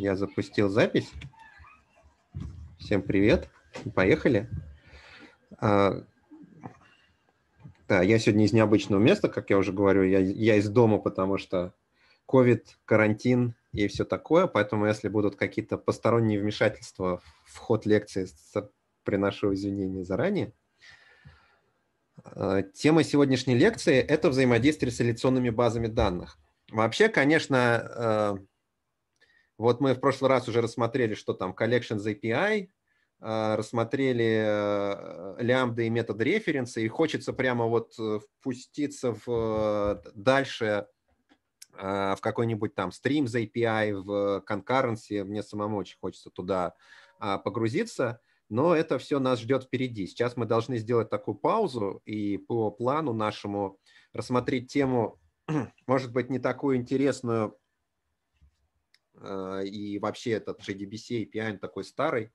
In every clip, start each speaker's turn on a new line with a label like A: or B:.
A: Я запустил запись. Всем привет. Поехали. А, да, я сегодня из необычного места, как я уже говорю, я, я из дома, потому что COVID, карантин и все такое, поэтому если будут какие-то посторонние вмешательства в ход лекции, приношу извинения заранее. А, тема сегодняшней лекции – это взаимодействие с реляционными базами данных. Вообще, конечно, а, вот мы в прошлый раз уже рассмотрели, что там Collections API, а, рассмотрели э, лямбды и метод референса, и хочется прямо вот э, впуститься в, э, дальше а, в какой-нибудь там стрим за API, в конкуренции. мне самому очень хочется туда а, погрузиться, но это все нас ждет впереди. Сейчас мы должны сделать такую паузу и по плану нашему рассмотреть тему, может быть, не такую интересную, а, и вообще этот JDBC API такой старый,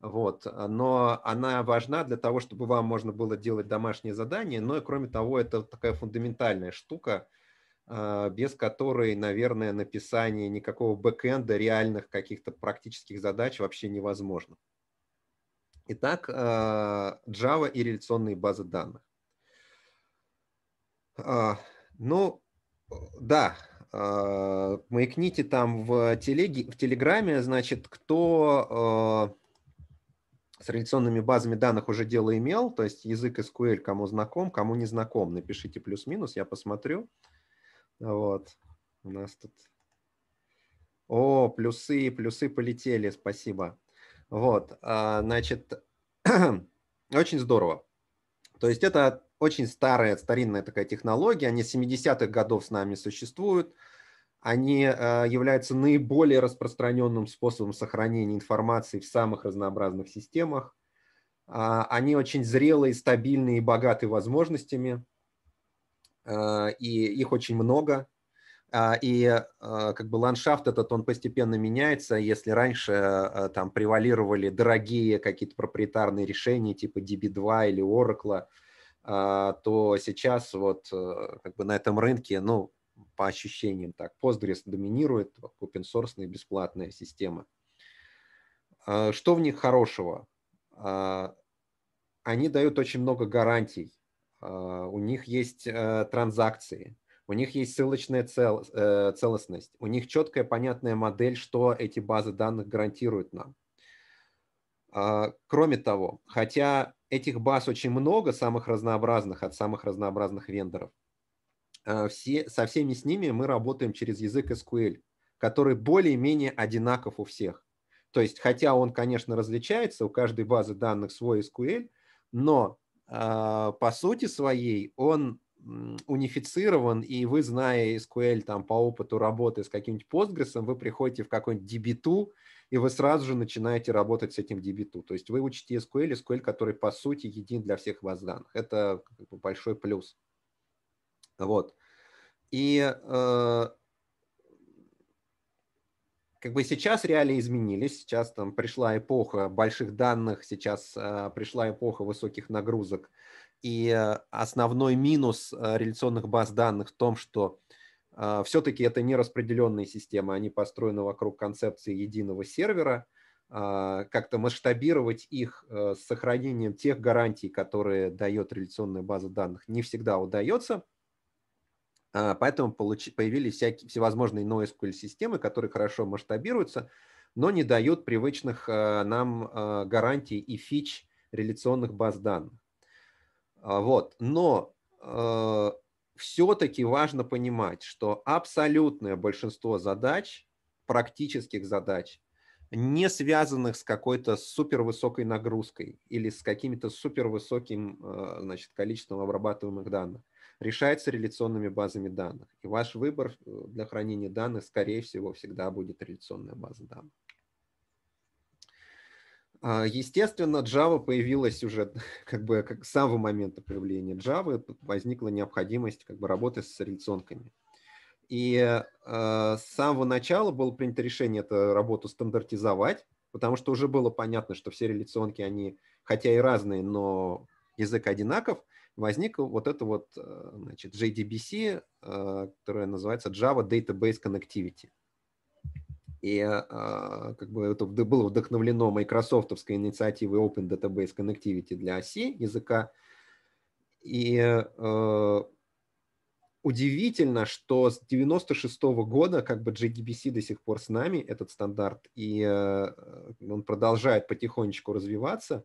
A: вот. А, но она важна для того, чтобы вам можно было делать домашние задания. Но и кроме того, это такая фундаментальная штука, а, без которой, наверное, написание никакого бэкэнда, реальных каких-то практических задач вообще невозможно. Итак, Java и реляционные базы данных. Ну, да, а, маякните там в телеге, в Телеграме, значит, кто а, с традиционными базами данных уже дело имел, то есть язык SQL кому знаком, кому не знаком, напишите плюс-минус, я посмотрю. Вот, у нас тут... О, плюсы, плюсы полетели, спасибо. Вот, а, значит, очень здорово. То есть это очень старая, старинная такая технология, они с 70-х годов с нами существуют, они э, являются наиболее распространенным способом сохранения информации в самых разнообразных системах. А, они очень зрелые, стабильные и богаты возможностями, э, и их очень много. А, и э, как бы ландшафт этот, он постепенно меняется. Если раньше там превалировали дорогие какие-то проприетарные решения типа DB2 или Oracle, а, то сейчас вот э, как бы на этом рынке, ну, по ощущениям так, Postgres доминирует, open source бесплатная система. А, что в них хорошего? А, они дают очень много гарантий. У них есть э, транзакции, у них есть ссылочная цел, э, целостность, у них четкая, понятная модель, что эти базы данных гарантируют нам. А, кроме того, хотя этих баз очень много, самых разнообразных, от самых разнообразных вендоров, а, все, со всеми с ними мы работаем через язык SQL, который более-менее одинаков у всех. То есть, хотя он, конечно, различается, у каждой базы данных свой SQL, но а, по сути своей он унифицирован, и вы, зная SQL там, по опыту работы с каким-нибудь Postgres, вы приходите в какой-нибудь DB2, и вы сразу же начинаете работать с этим дебиту. То есть вы учите SQL, SQL, который по сути един для всех вас данных. Это большой плюс. Вот. И э, как бы сейчас реалии изменились, сейчас там пришла эпоха больших данных, сейчас э, пришла эпоха высоких нагрузок. И э, основной минус э, реляционных баз данных в том, что а, Все-таки это не распределенные системы, они построены вокруг концепции единого сервера. А, как-то масштабировать их э, с сохранением тех гарантий, которые дает реляционная база данных, не всегда удается. А, поэтому появились всякие, всевозможные NoSQL-системы, которые хорошо масштабируются, но не дают привычных э, нам э, гарантий и фич реляционных баз данных. Вот. Но все-таки важно понимать, что абсолютное большинство задач, практических задач, не связанных с какой-то супервысокой нагрузкой или с каким-то супервысоким э, значит, количеством обрабатываемых данных, решается реляционными базами данных. И ваш выбор э, для хранения данных, скорее всего, всегда будет реляционная база данных. А, естественно, Java появилась уже как бы как с самого момента появления Java возникла необходимость как бы работы с реляционками. И э, а, с самого начала было принято решение эту работу стандартизовать, потому что уже было понятно, что все реляционки, они хотя и разные, но язык одинаков, возник вот это вот э, значит, JDBC, э, которое называется Java Database Connectivity. И а, а, как бы это было вдохновлено майкрософтовской инициативой Open Database Connectivity для оси языка. И а, удивительно, что с 96 года как бы JDBC до сих пор с нами, этот стандарт, и он продолжает потихонечку развиваться,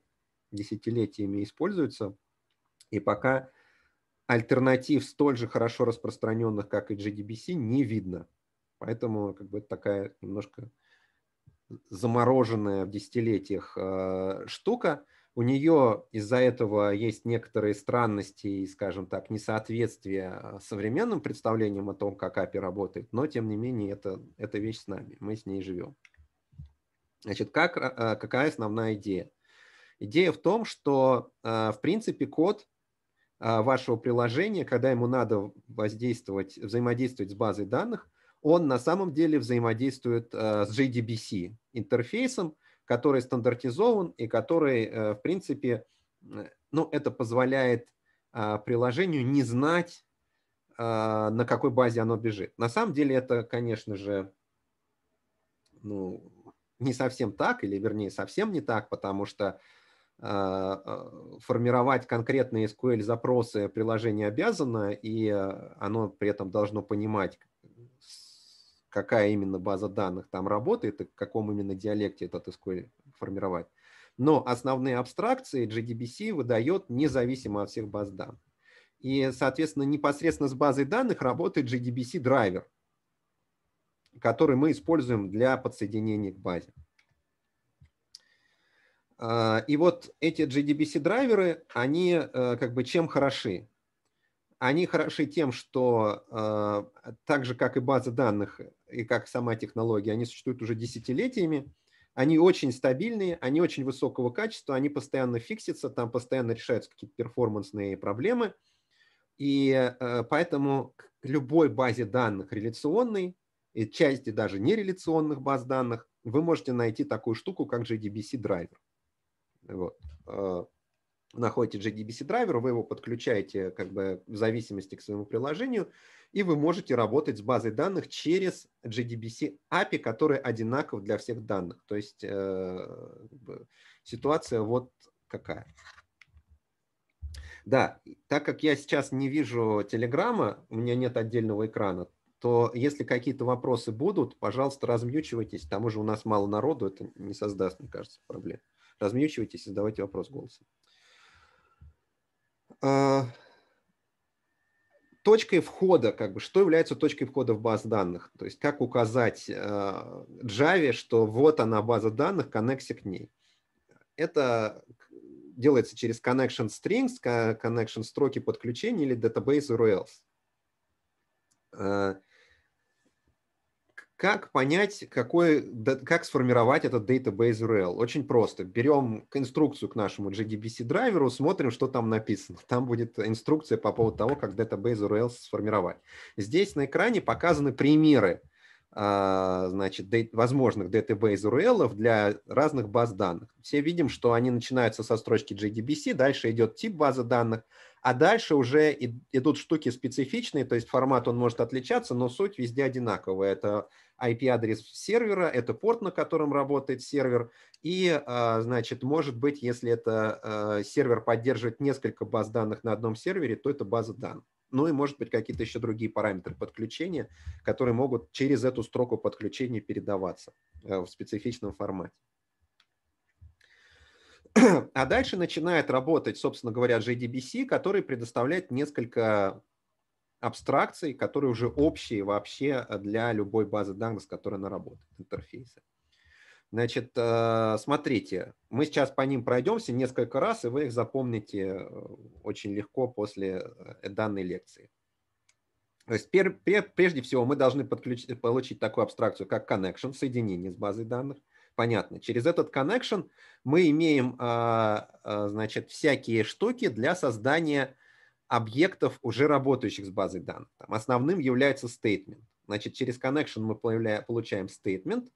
A: десятилетиями используется. И пока альтернатив столь же хорошо распространенных, как и JDBC, не видно. Поэтому как бы это такая немножко замороженная в десятилетиях э, штука. У нее из-за этого есть некоторые странности и, скажем так, несоответствия современным представлениям о том, как API работает, но тем не менее это, это вещь с нами, мы с ней живем. Значит, как, э, какая основная идея? Идея в том, что, э, в принципе, код э, вашего приложения, когда ему надо воздействовать, взаимодействовать с базой данных, он на самом деле взаимодействует э, с JDBC интерфейсом, который стандартизован и который, э, в принципе, ну, это позволяет э, приложению не знать, на какой базе оно бежит. На самом деле это, конечно же, ну, не совсем так, или вернее совсем не так, потому что формировать конкретные SQL-запросы приложение обязано, и оно при этом должно понимать, какая именно база данных там работает и к какому именно диалекте этот SQL формировать. Но основные абстракции JDBC выдает независимо от всех баз данных. И, соответственно, непосредственно с базой данных работает JDBC драйвер, который мы используем для подсоединения к базе. А, и вот эти JDBC драйверы, они э, как бы чем хороши? Они хороши тем, что а, так же, как и базы данных, и как сама технология, они существуют уже десятилетиями, они очень стабильные, они очень высокого качества, они постоянно фиксятся, там постоянно решаются какие-то перформансные проблемы. И а, поэтому к любой базе данных реляционной и части даже нереляционных баз данных вы можете найти такую штуку, как JDBC драйвер. Вот. А, находите JDBC драйвер, вы его подключаете как бы в зависимости к своему приложению, и вы можете работать с базой данных через JDBC API, который одинаков для всех данных. То есть э, ситуация вот какая. Да, так как я сейчас не вижу телеграмма, у меня нет отдельного экрана, то если какие-то вопросы будут, пожалуйста, размьючивайтесь. там уже у нас мало народу, это не создаст, мне кажется, проблем. Размьючивайтесь и задавайте вопрос голосом. А, точкой входа, как бы, что является точкой входа в базу данных? То есть как указать э, Java, что вот она база данных, коннекси к ней? Это делается через connection strings, connection строки подключения или database URLs. А, как понять, какой, как сформировать этот database URL? Очень просто. Берем инструкцию к нашему JDBC драйверу, смотрим, что там написано. Там будет инструкция по поводу того, как database URL сформировать. Здесь на экране показаны примеры а, значит, возможных database URL для разных баз данных. Все видим, что они начинаются со строчки JDBC, дальше идет тип базы данных, а дальше уже идут штуки специфичные, то есть формат он может отличаться, но суть везде одинаковая. Это IP-адрес сервера, это порт, на котором работает сервер, и, а, значит, может быть, если это а, сервер поддерживает несколько баз данных на одном сервере, то это база данных. Ну и, может быть, какие-то еще другие параметры подключения, которые могут через эту строку подключения передаваться э, в специфичном формате. А дальше начинает работать, собственно говоря, JDBC, который предоставляет несколько абстракций, которые уже общие вообще э, для любой базы данных, с которой она работает, интерфейсы. Значит, э, смотрите, мы сейчас по ним пройдемся несколько раз, и вы их запомните э, очень легко после данной лекции. То есть прежде всего мы должны подключить, получить такую абстракцию, как connection, соединение с базой данных – Понятно. Через этот connection мы имеем а, а, значит, всякие штуки для создания объектов, уже работающих с базой данных. Там основным является statement. Значит, через connection мы получаем statement.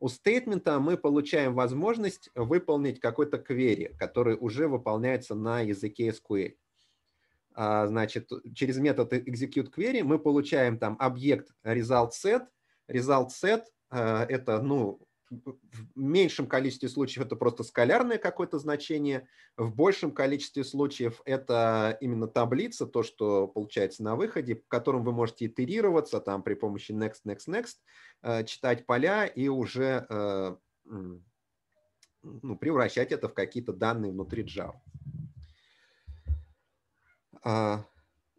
A: У statement мы получаем возможность выполнить какой-то query, который уже выполняется на языке SQL. А, значит, через метод execute query мы получаем там объект result set. Result set – это ну, в меньшем количестве случаев это просто скалярное какое-то значение, в большем количестве случаев это именно таблица, то, что получается на выходе, по которым вы можете итерироваться там при помощи next, next, next, э, читать поля и уже э, ну, превращать это в какие-то данные внутри Java. А,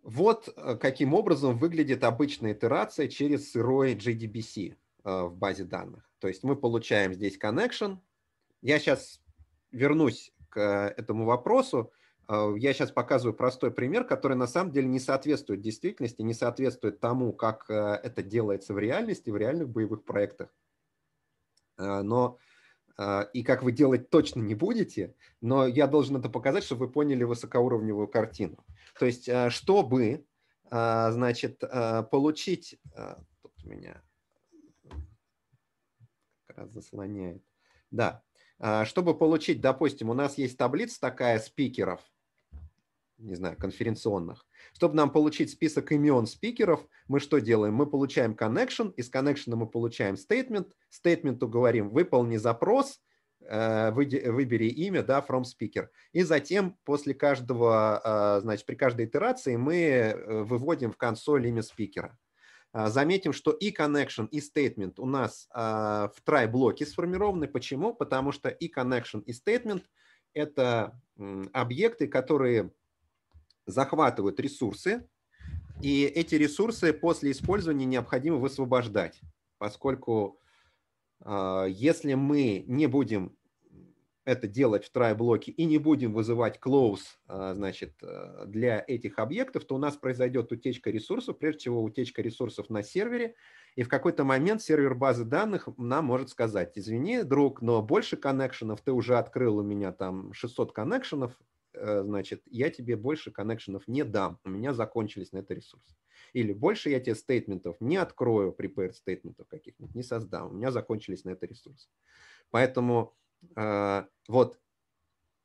A: вот э, каким образом выглядит обычная итерация через сырой JDBC. Э, в базе данных. То есть мы получаем здесь connection. Я сейчас вернусь к э, этому вопросу. Э, я сейчас показываю простой пример, который на самом деле не соответствует действительности, не соответствует тому, как это делается в реальности, в реальных боевых проектах. Но и как вы делать точно не будете, но я должен это показать, чтобы вы поняли высокоуровневую картину. То есть, чтобы значит, получить, тут у меня раз заслоняет. Да. А, чтобы получить, допустим, у нас есть таблица такая спикеров, не знаю, конференционных. Чтобы нам получить список имен спикеров, мы что делаем? Мы получаем connection, из connection мы получаем statement, statement говорим, выполни запрос, э, выбери имя, да, from speaker. И затем после каждого, э, значит, при каждой итерации мы э, выводим в консоль имя спикера. А, заметим, что и connection, и statement у нас а, в try блоке сформированы. Почему? Потому что и connection, и statement – это объекты, которые захватывают ресурсы, и эти ресурсы после использования необходимо высвобождать, поскольку а, если мы не будем это делать в try блоке и не будем вызывать close а, значит, э, для этих объектов, то у нас произойдет утечка ресурсов, прежде всего утечка ресурсов на сервере, и в какой-то момент сервер базы данных нам может сказать, извини, друг, но больше коннекшенов, ты уже открыл у меня там 600 коннекшенов, э, значит, я тебе больше коннекшенов не дам, у меня закончились на это ресурсы. Или больше я тебе стейтментов не открою, prepared стейтментов каких-нибудь, не создам, у меня закончились на это ресурсы. Поэтому Э, вот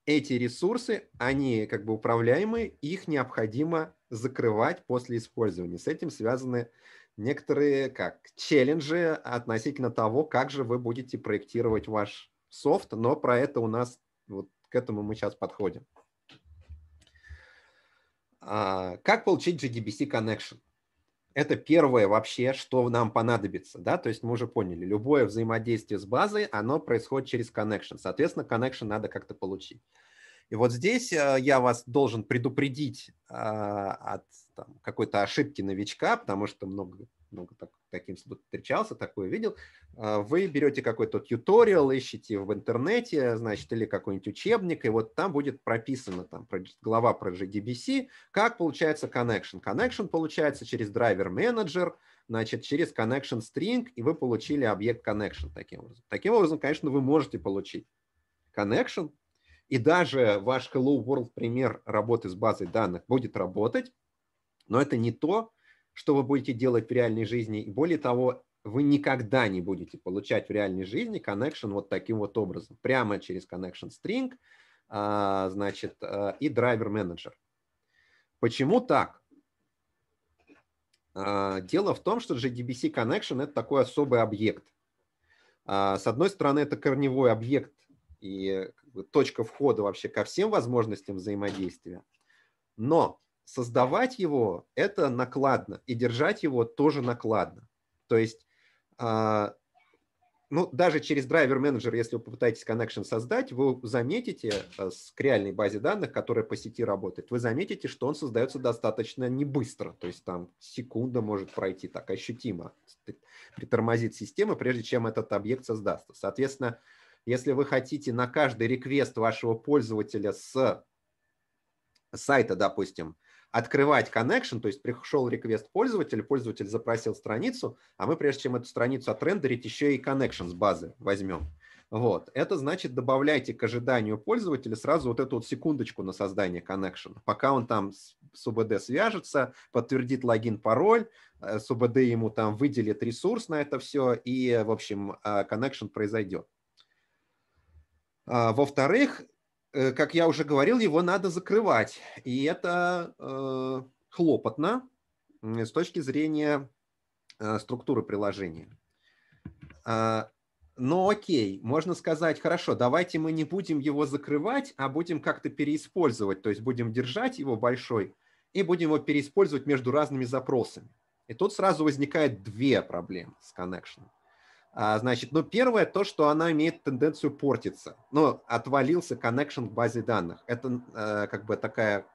A: эти ресурсы, они как бы управляемые, их необходимо закрывать после использования. С этим связаны некоторые как челленджи относительно того, как же вы будете проектировать ваш софт, но про это у нас вот к этому мы сейчас подходим. А, как получить JDBC connection? это первое вообще, что нам понадобится, да, то есть мы уже поняли, любое взаимодействие с базой, оно происходит через connection, соответственно, connection надо как-то получить. И вот здесь э, я вас должен предупредить а, от какой-то ошибки новичка, потому что много, много так таким встречался, такое видел. А, вы берете какой-то туториал, ищете в интернете, значит, или какой-нибудь учебник, и вот там будет прописано там глава про GDBC, как получается connection. Connection получается через драйвер-менеджер, значит, через connection string, и вы получили объект connection таким образом. Таким образом, конечно, вы можете получить connection, и даже ваш Hello World пример работы с базой данных будет работать, но это не то, что вы будете делать в реальной жизни. И более того, вы никогда не будете получать в реальной жизни connection вот таким вот образом. Прямо через connection string, а, значит, а, и драйвер менеджер. Почему так? А, дело в том, что GDBC Connection – это такой особый объект. С одной стороны, это корневой объект и точка входа вообще ко всем возможностям взаимодействия. Но создавать его – это накладно, и держать его тоже накладно. То есть, а, ну, даже через драйвер-менеджер, если вы попытаетесь connection создать, вы заметите э, с реальной базе данных, которая по сети работает, вы заметите, что он создается достаточно не быстро, то есть там секунда может пройти так ощутимо, притормозит система, прежде чем этот объект создастся. Соответственно, если вы хотите на каждый реквест вашего пользователя с сайта, допустим, открывать connection, то есть пришел реквест пользователя, пользователь запросил страницу, а мы прежде чем эту страницу отрендерить, еще и connection с базы возьмем. Вот. Это значит, добавляйте к ожиданию пользователя сразу вот эту вот секундочку на создание connection. Пока он там с, УБД свяжется, подтвердит логин, пароль, э, с УБД ему там выделит ресурс на это все, и, в общем, э, connection произойдет. А, во-вторых, Э, как я уже говорил, его надо закрывать. И это э, хлопотно с точки зрения э, структуры приложения. Э, но окей, можно сказать, хорошо, давайте мы не будем его закрывать, а будем как-то переиспользовать. То есть будем держать его большой и будем его переиспользовать между разными запросами. И тут сразу возникает две проблемы с connection. А, значит, ну, первое, то, что она имеет тенденцию портиться. Ну, отвалился connection к базе данных. Это э, как бы такая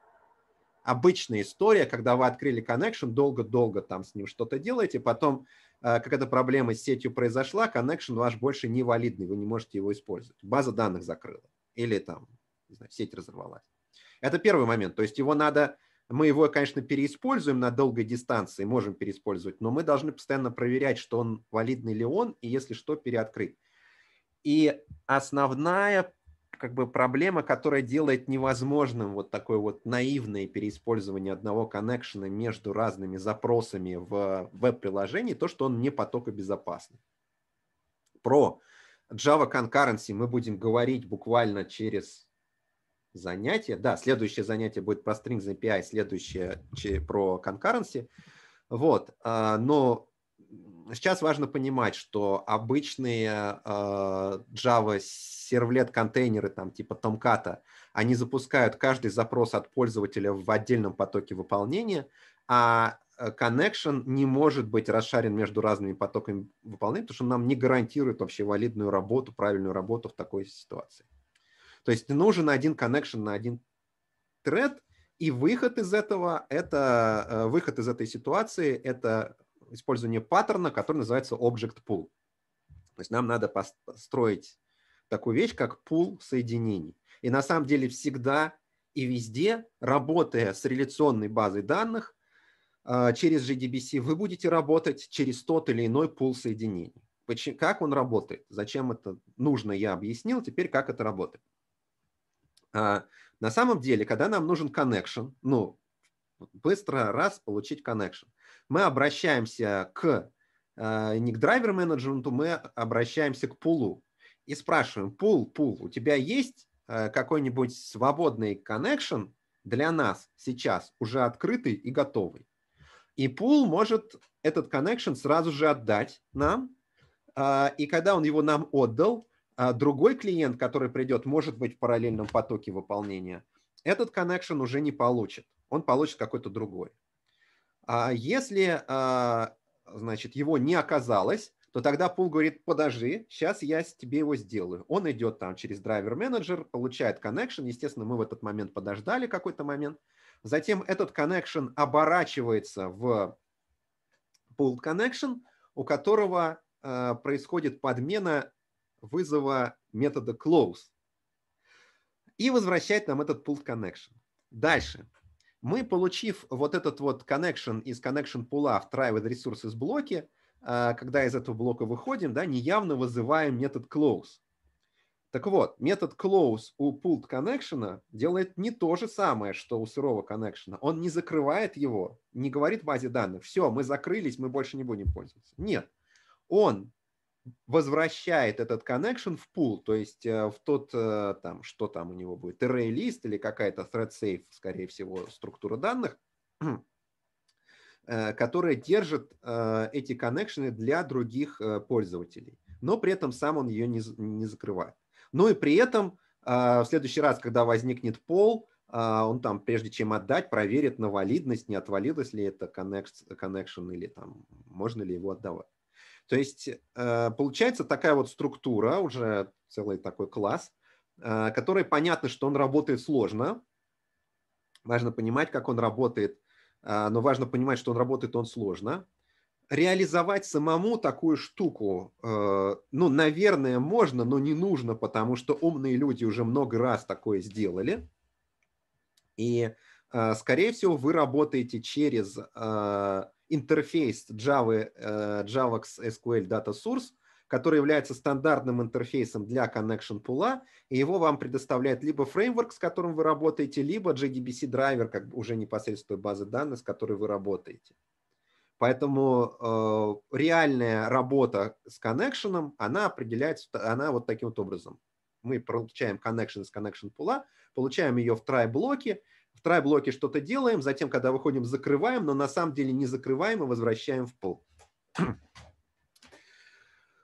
A: обычная история, когда вы открыли connection, долго-долго там с ним что-то делаете, потом э, какая-то проблема с сетью произошла, connection ваш больше не валидный, вы не можете его использовать. База данных закрыла или там, не знаю, сеть разорвалась. Это первый момент. То есть его надо мы его, конечно, переиспользуем на долгой дистанции, можем переиспользовать, но мы должны постоянно проверять, что он валидный ли он, и если что, переоткрыть. И основная как бы проблема, которая делает невозможным вот такое вот наивное переиспользование одного коннекшена между разными запросами в веб-приложении, то, что он не потокобезопасный. Про Java Concurrency мы будем говорить буквально через занятие. Да, следующее занятие будет про Strings API, следующее про concurrency. Вот, а, но сейчас важно понимать, что обычные а, Java сервлет контейнеры там типа Tomcat, они запускают каждый запрос от пользователя в отдельном потоке выполнения, а э, connection не может быть расшарен между разными потоками выполнения, потому что нам не гарантирует вообще валидную работу, правильную работу в такой ситуации. То есть нужен один connection на один тред, и выход из этого – это э, выход из этой ситуации – это использование паттерна, который называется object pool. То есть нам надо построить такую вещь, как пул соединений. И на самом деле всегда и везде, работая с реляционной базой данных, э, через JDBC, вы будете работать через тот или иной пул соединений. Как он работает? Зачем это нужно, я объяснил. Теперь как это работает. А, на самом деле, когда нам нужен connection, ну, быстро раз получить connection, мы обращаемся к а, не к драйвер-менеджменту, мы обращаемся к пулу и спрашиваем, пул, пул, у тебя есть а, какой-нибудь свободный connection для нас сейчас, уже открытый и готовый? И пул может этот connection сразу же отдать нам, и когда он его нам отдал, а, другой клиент, который придет, может быть в параллельном потоке выполнения, этот connection уже не получит. Он получит какой-то другой. А если а, значит, его не оказалось, то тогда пул говорит, подожди, сейчас я тебе его сделаю. Он идет там через драйвер-менеджер, получает connection. Естественно, мы в этот момент подождали какой-то момент. Затем этот connection оборачивается в pool connection, у которого э, происходит подмена вызова метода close и возвращать нам этот pull connection. Дальше. Мы, получив вот этот вот connection из connection пула в try with resources блоке, а, когда из этого блока выходим, да, неявно вызываем метод close. Так вот, метод close у pulled connection делает не то же самое, что у сырого connection. Он не закрывает его, не говорит базе данных, все, мы закрылись, мы больше не будем пользоваться. Нет, он возвращает этот connection в пул, то есть э, в тот, э, там, что там у него будет, array лист или какая-то thread safe, скорее всего, структура данных, э, которая держит эти коннекшены для других пользователей, но при этом сам он ее не, не закрывает. Ну и при этом в следующий раз, когда возникнет пол, он там, прежде чем отдать, проверит на валидность, не отвалилось ли это connection или там, можно ли его отдавать. То есть э, получается такая вот структура, уже целый такой класс, э, который понятно, что он работает сложно. Важно понимать, как он работает, э, но важно понимать, что он работает он сложно. Реализовать самому такую штуку, ну, наверное, можно, но не нужно, потому что умные люди уже много раз такое сделали. И, скорее всего, вы работаете через интерфейс Java, э, Java SQL Data Source, который является стандартным интерфейсом для connection пула, и его вам предоставляет либо фреймворк, с которым вы работаете, либо JDBC драйвер, как уже непосредственно базы данных, с которой вы работаете. Поэтому э, реальная работа с connection, она определяется, она вот таким вот образом. Мы получаем connection из connection пула, получаем ее в try блоке, трай-блоке что-то делаем, затем, когда выходим, закрываем, но на самом деле не закрываем и а возвращаем в пол.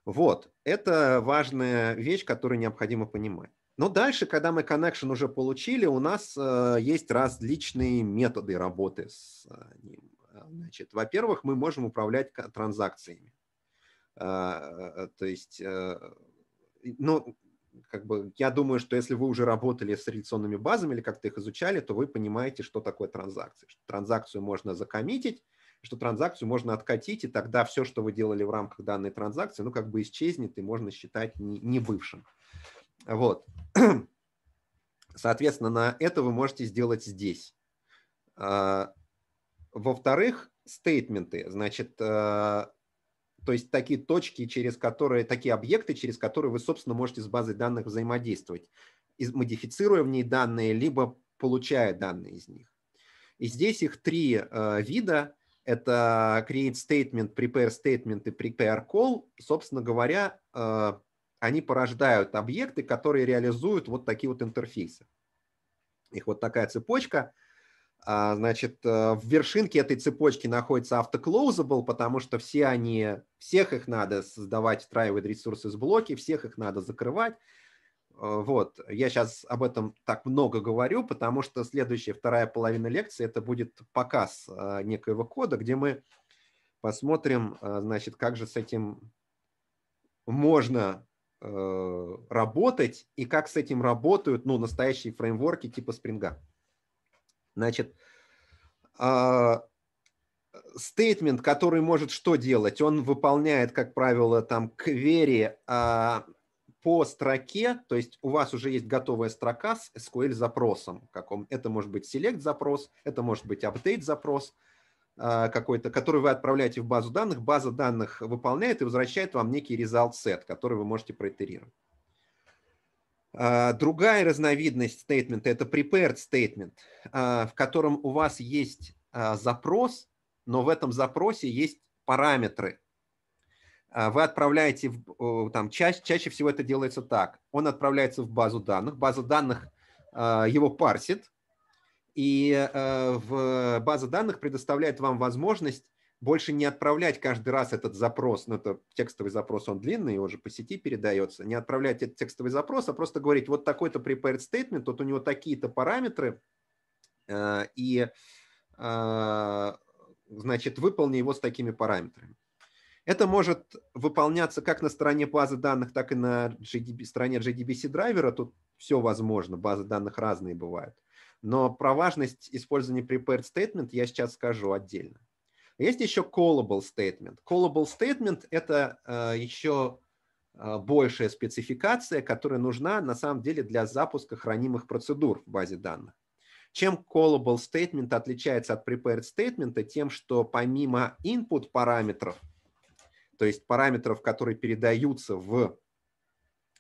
A: Вот, это важная вещь, которую необходимо понимать. Но дальше, когда мы connection уже получили, у нас э, есть различные методы работы с э, ним. Значит, во-первых, мы можем управлять транзакциями. Э, э, то есть, э, ну, как бы, я думаю, что если вы уже работали с реляционными базами или как-то их изучали, то вы понимаете, что такое транзакция. Что транзакцию можно закоммитить, что транзакцию можно откатить, и тогда все, что вы делали в рамках данной транзакции, ну, как бы исчезнет, и можно считать не, не бывшим. Вот. Соответственно, на это вы можете сделать здесь. А, во-вторых, стейтменты. Значит, э, то есть такие точки, через которые, такие объекты, через которые вы, собственно, можете с базой данных взаимодействовать, модифицируя в ней данные, либо получая данные из них. И здесь их три э, вида. Это create statement, prepare statement и prepare call. Собственно говоря, э, они порождают объекты, которые реализуют вот такие вот интерфейсы. Их вот такая цепочка – а, значит, э, в вершинке этой цепочки находится автоклоузабл, потому что все они, всех их надо создавать, встраивать ресурсы с блоки, всех их надо закрывать. Э, вот, я сейчас об этом так много говорю, потому что следующая, вторая половина лекции, это будет показ э, некоего кода, где мы посмотрим, значит, как же с этим можно работать и как с этим работают, ну, настоящие фреймворки типа Спринга. Значит, а, стейтмент, который может что делать? Он выполняет, как правило, там квери а, по строке, то есть у вас уже есть готовая строка с SQL запросом. Каком? Это может быть select запрос, это может быть update запрос а, какой-то, который вы отправляете в базу данных. База данных выполняет и возвращает вам некий result set, который вы можете проитерировать. А, другая разновидность стейтмента – это prepared statement, а, в котором у вас есть а, запрос, но в этом запросе есть параметры. Вы отправляете, в, там, чаще, чаще всего это делается так. Он отправляется в базу данных, база данных его парсит, и в база данных предоставляет вам возможность больше не отправлять каждый раз этот запрос, ну это текстовый запрос, он длинный, его же по сети передается, не отправлять этот текстовый запрос, а просто говорить, вот такой-то prepared statement, тут у него такие-то параметры, э, и, э, значит, выполни его с такими параметрами. Это может выполняться как на стороне базы данных, так и на GDB, стороне JDBC драйвера. Тут все возможно, базы данных разные бывают. Но про важность использования prepared statement я сейчас скажу отдельно. А есть еще callable statement. Callable statement – это э, еще э, большая спецификация, которая нужна на самом деле для запуска хранимых процедур в базе данных. Чем callable statement отличается от prepared statement? Тем, что помимо input параметров, то есть параметров, которые передаются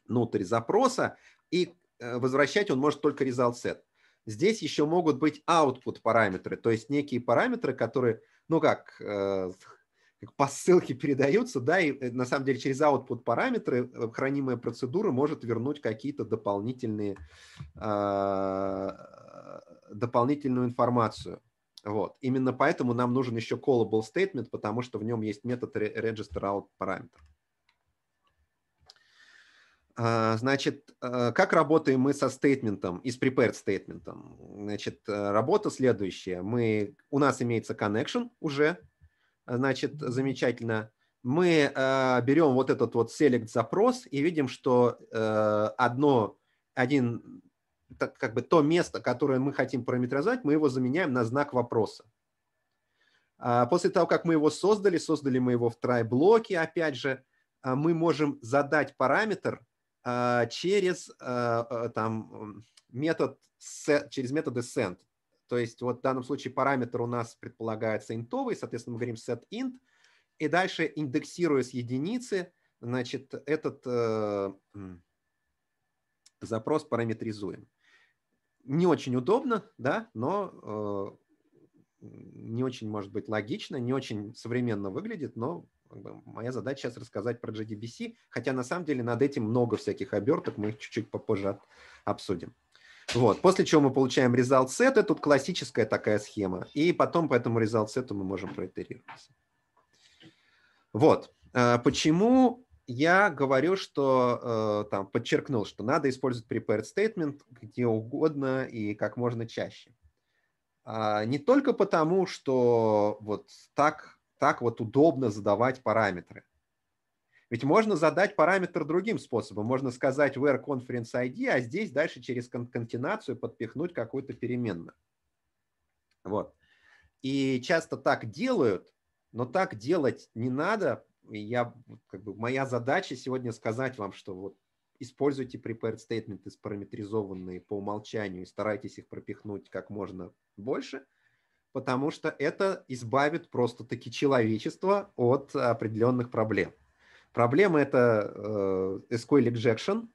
A: внутрь запроса, и э, возвращать он может только result set. Здесь еще могут быть output параметры, то есть некие параметры, которые ну э, как, по ссылке передаются, да, и э, на самом деле через output параметры э, хранимая процедура может вернуть какие-то дополнительные, а, дополнительную информацию. Вот. Именно поэтому нам нужен еще callable statement, потому что в нем есть метод register out параметр. А, значит, э, как работаем мы со стейтментом и с prepared стейтментом? Значит, э, работа следующая. Мы, у нас имеется connection уже, значит, замечательно. Мы э, берем вот этот вот select запрос и видим, что одно, один, как бы то место, которое мы хотим параметризовать, мы его заменяем на знак вопроса. А после того, как мы его создали, создали мы его в try-блоке, опять же, а мы можем задать параметр, а, через а, а, там, метод, через методы send. То есть вот в данном случае параметр у нас предполагается интовый, соответственно, мы говорим set int, и дальше индексируя с единицы, значит, этот э, запрос параметризуем. Не очень удобно, да, но э, не очень, может быть, логично, не очень современно выглядит, но моя задача сейчас рассказать про JDBC, хотя на самом деле над этим много всяких оберток, мы их чуть-чуть попозже обсудим. Вот. После чего мы получаем result set, это тут классическая такая схема, и потом по этому result set мы можем проитерироваться. Вот. Э, почему я говорю, что э, там подчеркнул, что надо использовать prepared statement где угодно и как можно чаще. А, не только потому, что вот так так вот удобно задавать параметры. Ведь можно задать параметр другим способом. Можно сказать where conference ID, а здесь дальше через конкатенацию подпихнуть какую-то переменную. Вот. И часто так делают, но так делать не надо. Я, как бы, моя задача сегодня сказать вам, что вот используйте prepared statement, спараметризованные по умолчанию, и старайтесь их пропихнуть как можно больше – потому что это избавит просто-таки человечество от определенных проблем. Проблема это э, SQL injection.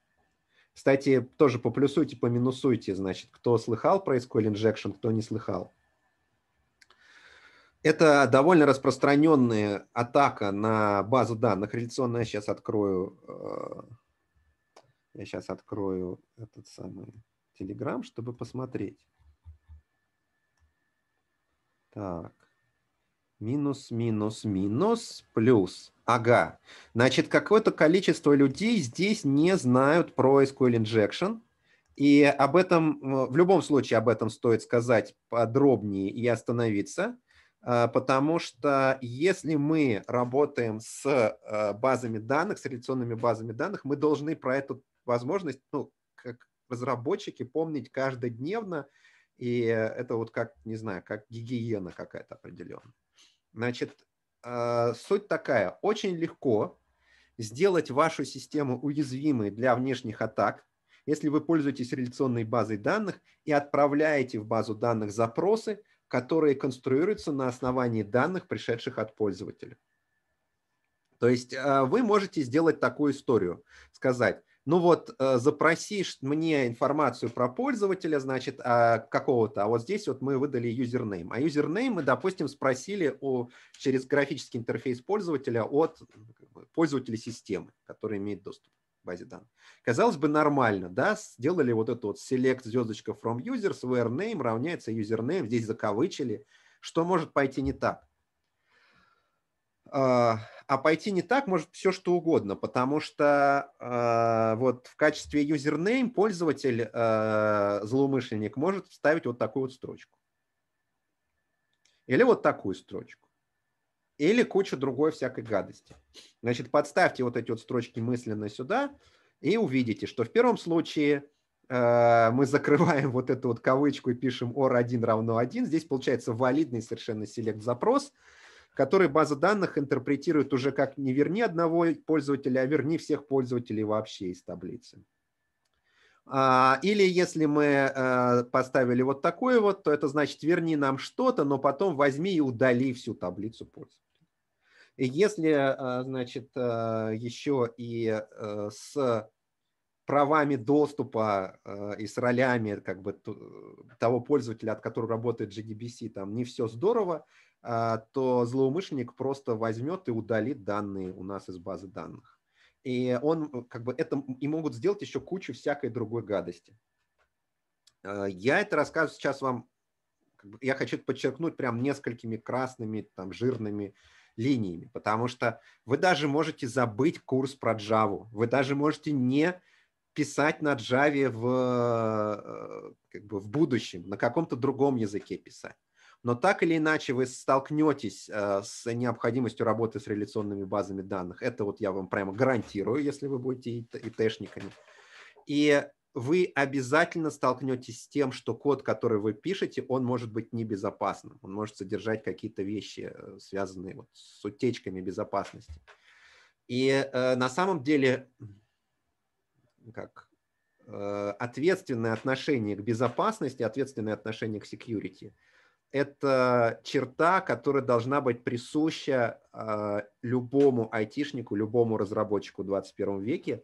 A: Кстати, тоже поплюсуйте, поминусуйте, значит, кто слыхал про SQL injection, кто не слыхал. Это довольно распространенная атака на базу данных реляционную. Я сейчас открою, э, я сейчас открою этот самый Telegram, чтобы посмотреть. Так. Минус, минус, минус, плюс. Ага. Значит, какое-то количество людей здесь не знают про SQL Injection. И об этом, э, в любом случае, об этом стоит сказать подробнее и остановиться, э, потому что если мы работаем с э, базами данных, с реляционными базами данных, мы должны про эту возможность, ну, как разработчики, помнить каждодневно, и это вот как, не знаю, как гигиена какая-то определенная. Значит, а, суть такая. Очень легко сделать вашу систему уязвимой для внешних атак, если вы пользуетесь реляционной базой данных и отправляете в базу данных запросы, которые конструируются на основании данных, пришедших от пользователя. То есть а, вы можете сделать такую историю, сказать, ну вот, э, запросишь мне информацию про пользователя, значит, а, какого-то, а вот здесь вот мы выдали юзернейм. А юзернейм мы, допустим, спросили у, через графический интерфейс пользователя от ну, пользователя системы, который имеет доступ к базе данных. Казалось бы, нормально, да, сделали вот эту вот select звездочка from users, where name равняется username, здесь закавычили. Что может пойти не так? А, а пойти не так может все что угодно, потому что э, вот в качестве юзернейм пользователь, э, злоумышленник, может вставить вот такую вот строчку. Или вот такую строчку. Или кучу другой всякой гадости. Значит, подставьте вот эти вот строчки мысленно сюда и увидите, что в первом случае э, мы закрываем вот эту вот кавычку и пишем or1 равно 1. Здесь получается валидный совершенно селект запрос – который база данных интерпретирует уже как не верни одного пользователя, а верни всех пользователей вообще из таблицы. А, или если мы э, поставили вот такое вот, то это значит верни нам что-то, но потом возьми и удали всю таблицу пользователей. И если, э, значит, э, еще и с правами доступа и с ролями как бы, того пользователя, от которого работает GDBC, там не все здорово, а, то злоумышленник просто возьмет и удалит данные у нас из базы данных. И он э, как бы это и могут сделать еще кучу всякой другой гадости. А, я это рассказываю сейчас вам, как бы, я хочу подчеркнуть прям несколькими красными, там, жирными линиями, потому что вы даже можете забыть курс про Java, вы даже можете не писать на Java в, э, э, как бы, в будущем, на каком-то другом языке писать но так или иначе вы столкнетесь э, с необходимостью работы с реляционными базами данных. Это вот я вам прямо гарантирую, если вы будете ИТ-шниками. И вы обязательно столкнетесь с тем, что код, который вы пишете, он может быть небезопасным. Он может содержать какие-то вещи, э, связанные вот с утечками безопасности. И э, на самом деле как, э, ответственное отношение к безопасности, ответственное отношение к security – это черта, которая должна быть присуща э, любому айтишнику, любому разработчику в 21 веке.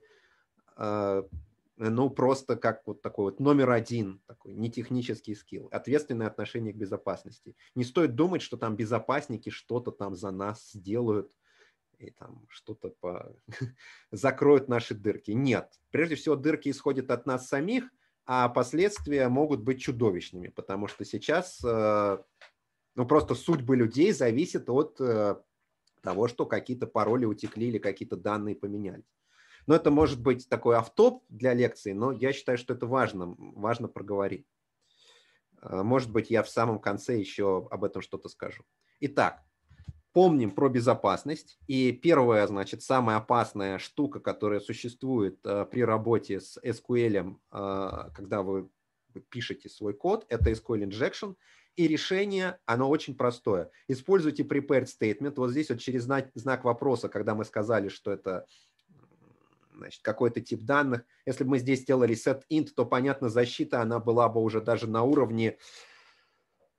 A: А, ну, просто как вот такой вот номер один, такой нетехнический скилл, ответственное отношение к безопасности. Не стоит думать, что там безопасники что-то там за нас сделают и там что-то по... закроют наши дырки. Нет. Прежде всего, дырки исходят от нас самих – а последствия могут быть чудовищными, потому что сейчас э, ну, просто судьбы людей зависит от э, того, что какие-то пароли утекли или какие-то данные поменялись. Но это может быть такой автоп для лекции, но я считаю, что это важно, важно проговорить. Э, может быть, я в самом конце еще об этом что-то скажу. Итак, помним про безопасность. И первая, значит, самая опасная штука, которая существует э, при работе с SQL, э, когда вы пишете свой код, это SQL injection. И решение, оно очень простое. Используйте prepared statement. Вот здесь вот через знак, вопроса, когда мы сказали, что это значит, какой-то тип данных. Если бы мы здесь сделали set int, то, понятно, защита, она была бы уже даже на уровне э,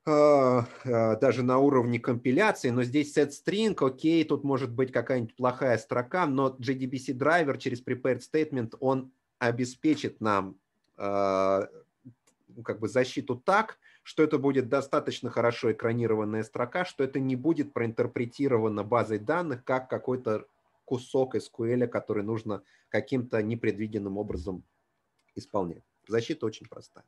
A: Э, э, даже на уровне компиляции, но здесь set string, окей, тут может быть какая-нибудь плохая строка, но JDBC драйвер через prepared statement, он обеспечит нам э, как бы защиту так, что это будет достаточно хорошо экранированная строка, что это не будет проинтерпретировано базой данных как какой-то кусок SQL, который нужно каким-то непредвиденным образом исполнять. Защита очень простая.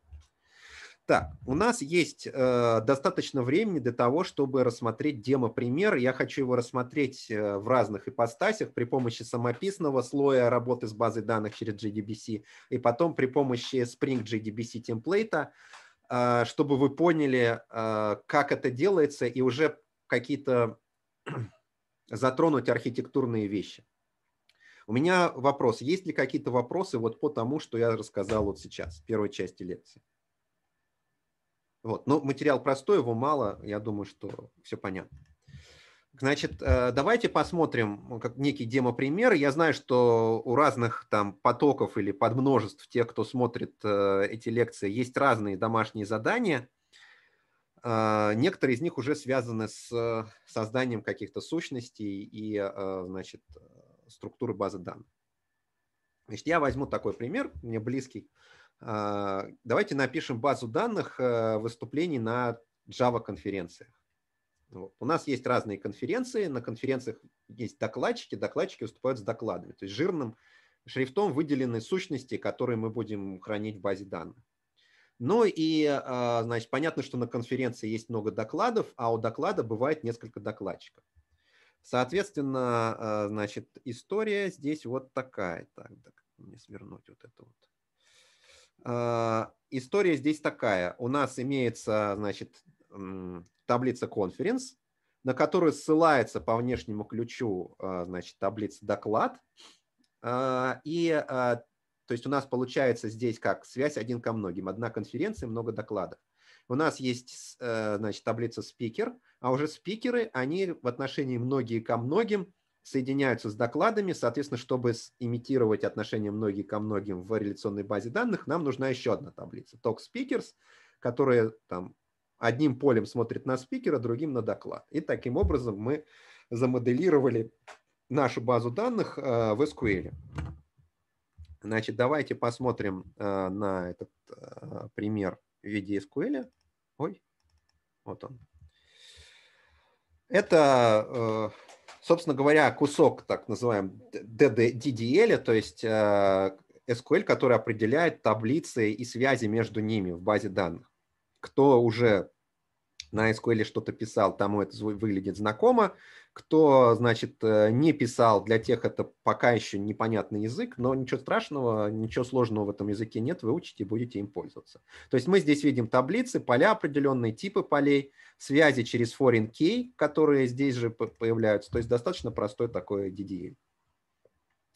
A: Так, у нас есть э, достаточно времени для того, чтобы рассмотреть демо-пример. Я хочу его рассмотреть э, в разных ипостасях при помощи самописного слоя работы с базой данных через JDBC и потом при помощи Spring JDBC темплейта, э, чтобы вы поняли, э, как это делается и уже какие-то затронуть архитектурные вещи. У меня вопрос. Есть ли какие-то вопросы вот по тому, что я рассказал вот сейчас, в первой части лекции? Вот. Но ну, материал простой, его мало, я думаю, что все понятно. Значит, э, давайте посмотрим как некий демо-пример. Я знаю, что у разных там потоков или подмножеств тех, кто смотрит э, эти лекции, есть разные домашние задания. Э, некоторые из них уже связаны с созданием каких-то сущностей и значит, структуры базы данных. Значит, я возьму такой пример, мне близкий. А, давайте напишем базу данных э, выступлений на Java конференциях. Вот. У нас есть разные конференции, на конференциях есть докладчики, докладчики выступают с докладами, то есть жирным шрифтом выделены сущности, которые мы будем хранить в базе данных. Ну и, а, значит, понятно, что на конференции есть много докладов, а у доклада бывает несколько докладчиков. Соответственно, а, значит, история здесь вот такая. Так, так мне свернуть вот это вот. А, история здесь такая. У нас имеется, значит, таблица конференц, на которую ссылается по внешнему ключу, а, значит, таблица доклад. А, и, то есть у нас получается здесь как связь один ко многим. Одна конференция, много докладов. У нас есть, э, значит, таблица спикер, а уже спикеры, они в отношении многие ко многим соединяются с докладами. Соответственно, чтобы имитировать отношение многие ко многим в реляционной базе данных, нам нужна еще одна таблица. Talk Speakers, которая там одним полем смотрит на спикера, другим на доклад. И таким образом мы замоделировали нашу базу данных э, в SQL. Значит, давайте посмотрим э, на этот э, пример в виде SQL. Ой, вот он. Это собственно говоря, кусок так называемый DDL, то есть SQL, который определяет таблицы и связи между ними в базе данных. Кто уже на SQL что-то писал, тому это выглядит знакомо. Кто, значит, э, не писал, для тех это пока еще непонятный язык, но ничего страшного, ничего сложного в этом языке нет, выучите и будете им пользоваться. То есть мы здесь видим таблицы, поля определенные, типы полей, связи через foreign key, которые здесь же появляются. То есть достаточно простой такой DDL.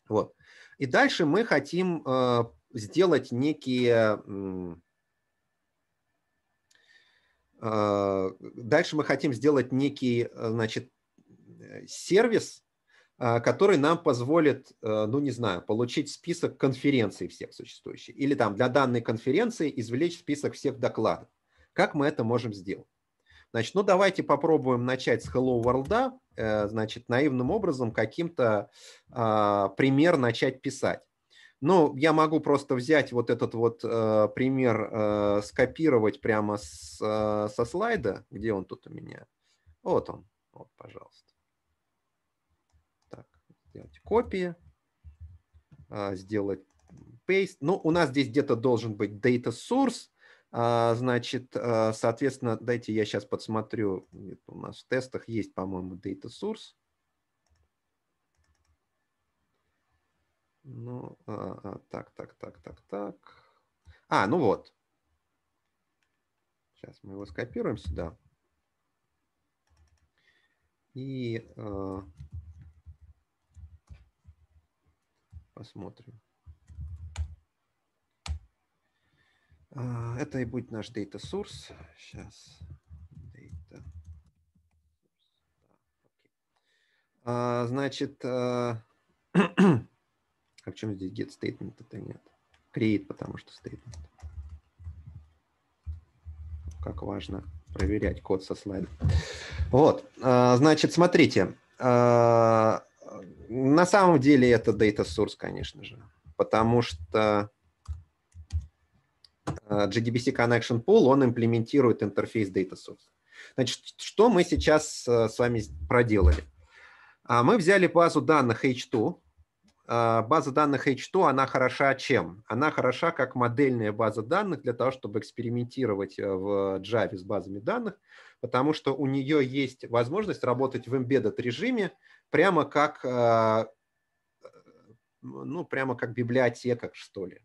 A: Вот. И дальше мы хотим э, сделать некие... Э, дальше мы хотим сделать некий, значит, Э, сервис, а, который нам позволит, э, ну не знаю, получить список конференций всех существующих или там для данной конференции извлечь список всех докладов. Как мы это можем сделать? Значит, ну давайте попробуем начать с Hello World, э, значит, наивным образом каким-то а, пример начать писать. Ну, я могу просто взять вот этот вот пример, скопировать прямо с, со слайда. Где он тут у меня? Вот он, вот, пожалуйста сделать копии, а, сделать paste. Ну, у нас здесь где-то должен быть data source. А, значит, а, соответственно, дайте я сейчас подсмотрю. у нас в тестах есть, по-моему, data source. Ну, так, так, так, так, так. А, ну вот. Сейчас мы его скопируем сюда. И посмотрим. А, это и будет наш data source. Сейчас. Data. А, значит, а, а в чем здесь get statement это нет? Create, потому что statement. Как важно проверять код со слайда. Вот, а, значит, смотрите. А, на самом деле это Data Source, конечно же, потому что JDBC э, Connection Pool, он имплементирует интерфейс Data Source. Значит, что мы сейчас э, с вами проделали? А, мы взяли базу данных H2. А, база данных H2, она хороша чем? Она хороша как модельная база данных для того, чтобы экспериментировать э, в Java с базами данных, потому что у нее есть возможность работать в embedded режиме, прямо как, а, ну, прямо как библиотека, что ли.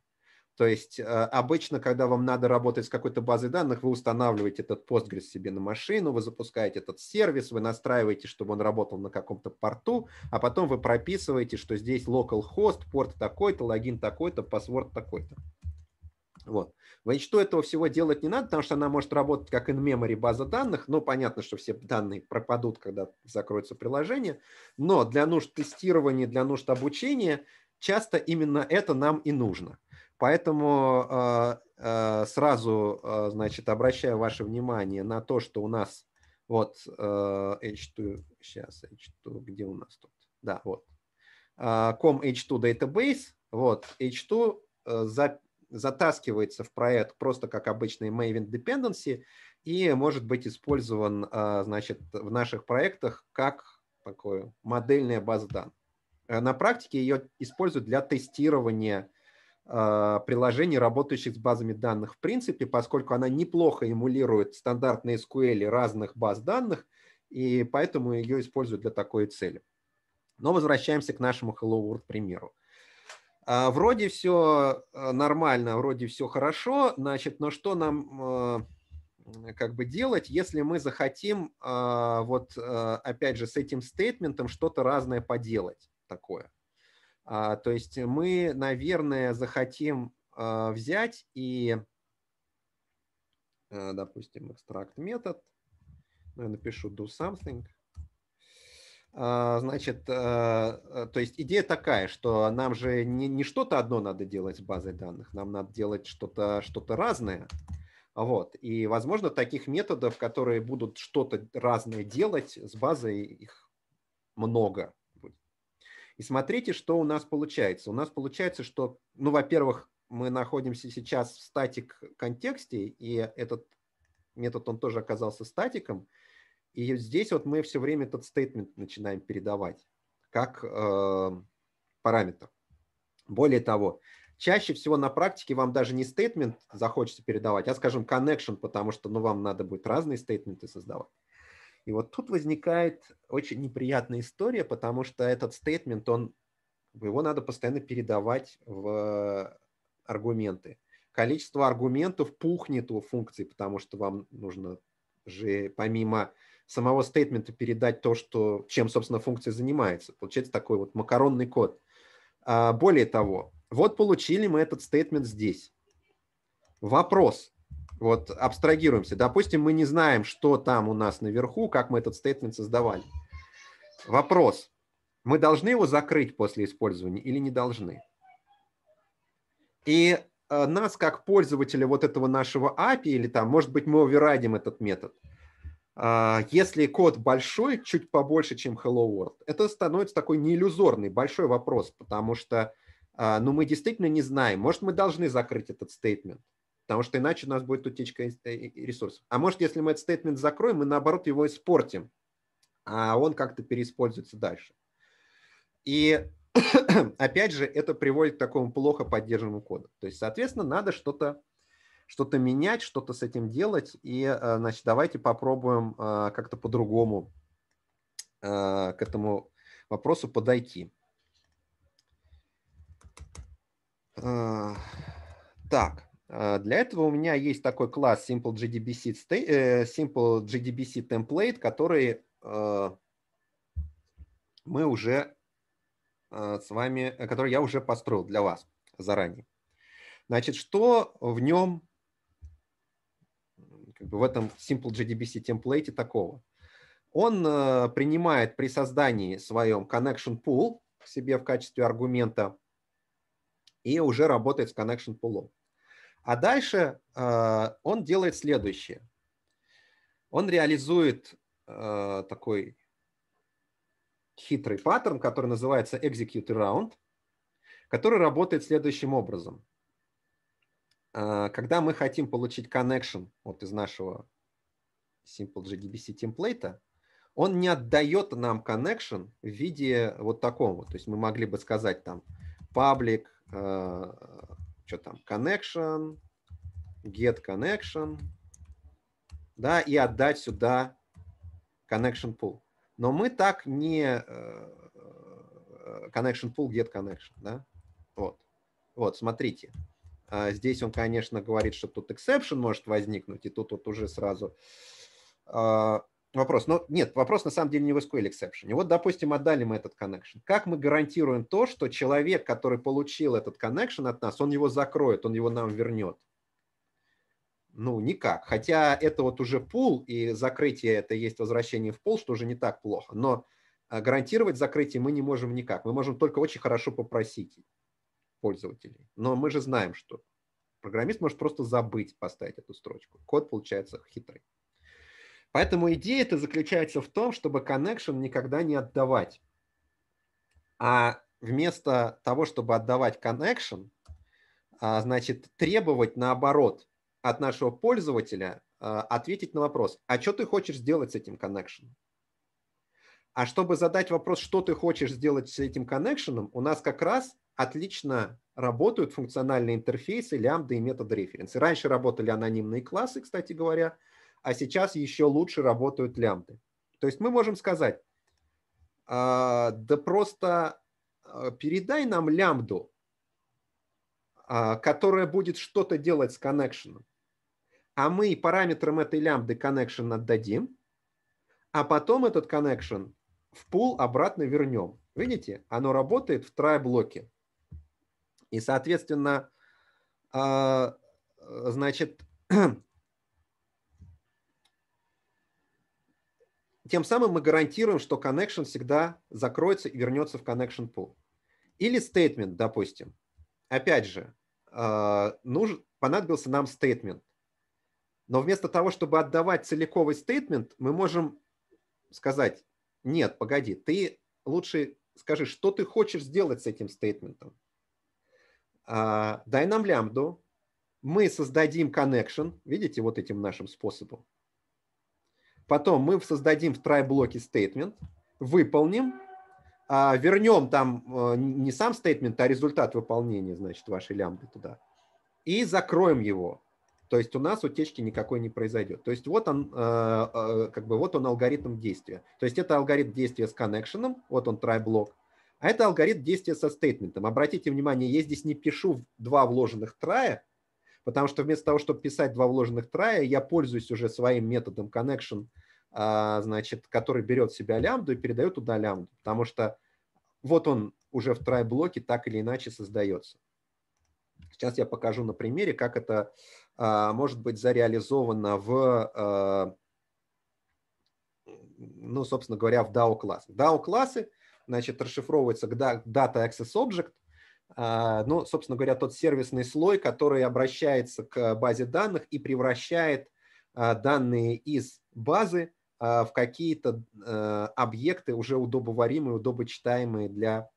A: То есть а, обычно, когда вам надо работать с какой-то базой данных, вы устанавливаете этот Postgres себе на машину, вы запускаете этот сервис, вы настраиваете, чтобы он работал на каком-то порту, а потом вы прописываете, что здесь localhost, порт такой-то, логин такой-то, паспорт такой-то. Вот. значит, что этого всего делать не надо, потому что она может работать как in-memory база данных, но ну, понятно, что все данные пропадут, когда закроется приложение, но для нужд тестирования, для нужд обучения часто именно это нам и нужно. Поэтому э, э, сразу, э, значит, обращаю ваше внимание на то, что у нас вот H2, сейчас H2, где у нас тут? Да, вот. Com H2 Database, вот, H2 за затаскивается в проект просто как обычный Maven Dependency и может быть использован а, значит, в наших проектах как такое модельная база данных. Э, на практике ее используют для тестирования а, приложений, работающих с базами данных в принципе, поскольку она неплохо эмулирует стандартные SQL разных баз данных, и поэтому ее используют для такой цели. Но возвращаемся к нашему Hello World примеру. А вроде все э, нормально, вроде все хорошо, значит, но что нам э, как бы делать, если мы захотим а, вот э, опять же с этим стейтментом что-то разное поделать такое? А, то есть мы, наверное, захотим взять и, допустим, экстракт метод, ну, я напишу do something, а, значит, а, а, то есть идея такая, что нам же не, не что-то одно надо делать с базой данных, нам надо делать что-то что, -то, что -то разное. Вот. И, возможно, таких методов, которые будут что-то разное делать с базой, их много. И смотрите, что у нас получается. У нас получается, что, ну, во-первых, мы находимся сейчас в статик контексте, и этот метод, он тоже оказался статиком. И здесь вот мы все время этот стейтмент начинаем передавать как э, параметр. Более того, чаще всего на практике вам даже не стейтмент захочется передавать, а, скажем, connection, потому что ну, вам надо будет разные стейтменты создавать. И вот тут возникает очень неприятная история, потому что этот стейтмент, он, его надо постоянно передавать в э, аргументы. Количество аргументов пухнет у функции, потому что вам нужно же помимо самого стейтмента передать то, что, чем, собственно, функция занимается. Получается такой вот макаронный код. А, более того, вот получили мы этот стейтмент здесь. Вопрос. Вот абстрагируемся. Допустим, мы не знаем, что там у нас наверху, как мы этот стейтмент создавали. Вопрос. Мы должны его закрыть после использования или не должны? И э, нас, как пользователя вот этого нашего API, или там, может быть, мы оверрайдим этот метод – а, если код большой, чуть побольше, чем Hello World, это становится такой неиллюзорный большой вопрос, потому что а, ну, мы действительно не знаем. Может, мы должны закрыть этот стейтмент, потому что иначе у нас будет утечка э, э, ресурсов. А может, если мы этот стейтмент закроем, мы, наоборот, его испортим, а он как-то переиспользуется дальше. И опять же, это приводит к такому плохо поддержанному коду. То есть, соответственно, надо что-то что-то менять, что-то с этим делать, и, э, значит, давайте попробуем э, как-то по-другому э, к этому вопросу подойти. Так, для этого у меня есть такой класс Simple GDBC, Simple GDBC Template, который мы уже с вами, который я уже построил для вас заранее. Значит, что в нем как бы в этом Simple JDBC темплейте такого. Он э, принимает при создании своем connection pool к себе в качестве аргумента и уже работает с connection pool. А дальше э, он делает следующее. Он реализует э, такой хитрый паттерн, который называется execute round, который работает следующим образом. А, когда мы хотим получить connection вот из нашего Simple JDBC темплейта, он не отдает нам connection в виде вот такого. То есть мы могли бы сказать там public, а, что там, connection, get connection, да, и отдать сюда connection pool. Но мы так не э, э, connection pool, get connection, да, вот. Вот, смотрите. А здесь он, конечно, говорит, что тут exception может возникнуть, и тут вот уже сразу а, вопрос. Но нет, вопрос на самом деле не в SQL exception. вот, допустим, отдали мы этот connection. Как мы гарантируем то, что человек, который получил этот connection от нас, он его закроет, он его нам вернет? Ну, никак. Хотя это вот уже пул, и закрытие это есть возвращение в пул, что уже не так плохо. Но а, гарантировать закрытие мы не можем никак. Мы можем только очень хорошо попросить пользователей. Но мы же знаем, что программист может просто забыть поставить эту строчку. Код получается хитрый. Поэтому идея это заключается в том, чтобы connection никогда не отдавать. А вместо того, чтобы отдавать connection, а, значит, требовать наоборот от нашего пользователя а, ответить на вопрос, а что ты хочешь сделать с этим connection? А чтобы задать вопрос, что ты хочешь сделать с этим коннекшеном, у нас как раз отлично работают функциональные интерфейсы, лямбда и метод референсы. Раньше работали анонимные классы, кстати говоря, а сейчас еще лучше работают лямбды. То есть мы можем сказать, а, да просто а, передай нам лямбду, а, которая будет что-то делать с коннекшеном. А мы параметрам этой лямбды connection отдадим, а потом этот connection в пул обратно вернем. Видите, оно работает в try-блоке. И, соответственно, а, значит, тем самым мы гарантируем, что connection всегда закроется и вернется в connection pool. Или statement, допустим. Опять же, а, нужен, понадобился нам statement. Но вместо того, чтобы отдавать целиковый statement, мы можем сказать, нет, погоди, ты лучше скажи, что ты хочешь сделать с этим стейтментом. А, дай нам лямбду, мы создадим connection, видите, вот этим нашим способом. Потом мы создадим в try блоке statement, выполним, а, вернем там э, не сам statement, а результат выполнения, значит, вашей лямбды туда. И закроем его. То есть у нас утечки никакой не произойдет. То есть вот он, э, э, как бы вот он алгоритм действия. То есть это алгоритм действия с connection, вот он try блок, а это алгоритм действия со стейтментом. Обратите внимание, я здесь не пишу два вложенных трая, потому что вместо того, чтобы писать два вложенных трая, я пользуюсь уже своим методом connection, а, значит, который берет в себя лямбду и передает туда лямбду, потому что вот он уже в трай-блоке так или иначе создается. Сейчас я покажу на примере, как это а, может быть зареализовано в, ну, собственно говоря, в DAO-классах. DAO-классы – значит, расшифровывается как Data Access Object, а, ну, собственно говоря, тот сервисный слой, который обращается к базе данных и превращает а, данные из базы а, в какие-то э, объекты уже удобоваримые, удобочитаемые для,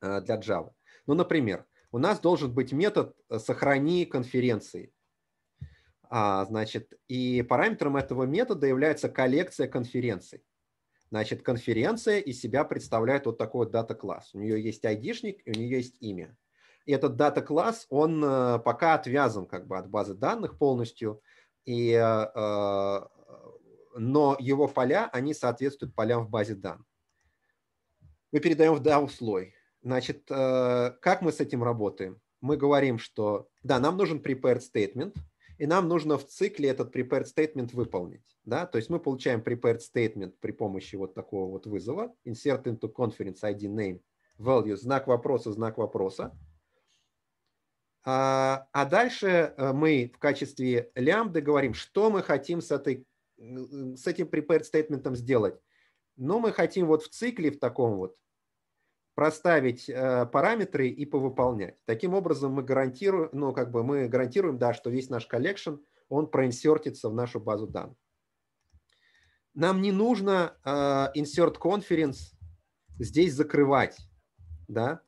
A: э, для Java. Ну, например, у нас должен быть метод «сохрани конференции». Значит, и параметром этого метода является коллекция конференций. Значит, конференция из себя представляет вот такой вот дата-класс. У нее есть айдишник, и у нее есть имя. И этот дата-класс, он э, пока отвязан как бы от базы данных полностью, и, э, э, но его поля, они соответствуют полям в базе данных. Мы передаем в DAO слой. Значит, как мы с этим работаем? Мы говорим, что да, нам нужен prepared statement – и нам нужно в цикле этот prepared statement выполнить. Да? То есть мы получаем prepared statement при помощи вот такого вот вызова, insert into conference ID name value, знак вопроса, знак вопроса. А, а дальше э, мы в качестве лямбды говорим, что мы хотим с, этой, с этим prepared statement сделать. Но ну, мы хотим вот в цикле в таком вот проставить э, параметры и повыполнять. Таким образом, мы гарантируем, ну, как бы мы гарантируем, да, что весь наш коллекшн, он проинсертится в нашу базу данных. Нам не нужно э, insert conference здесь закрывать, да,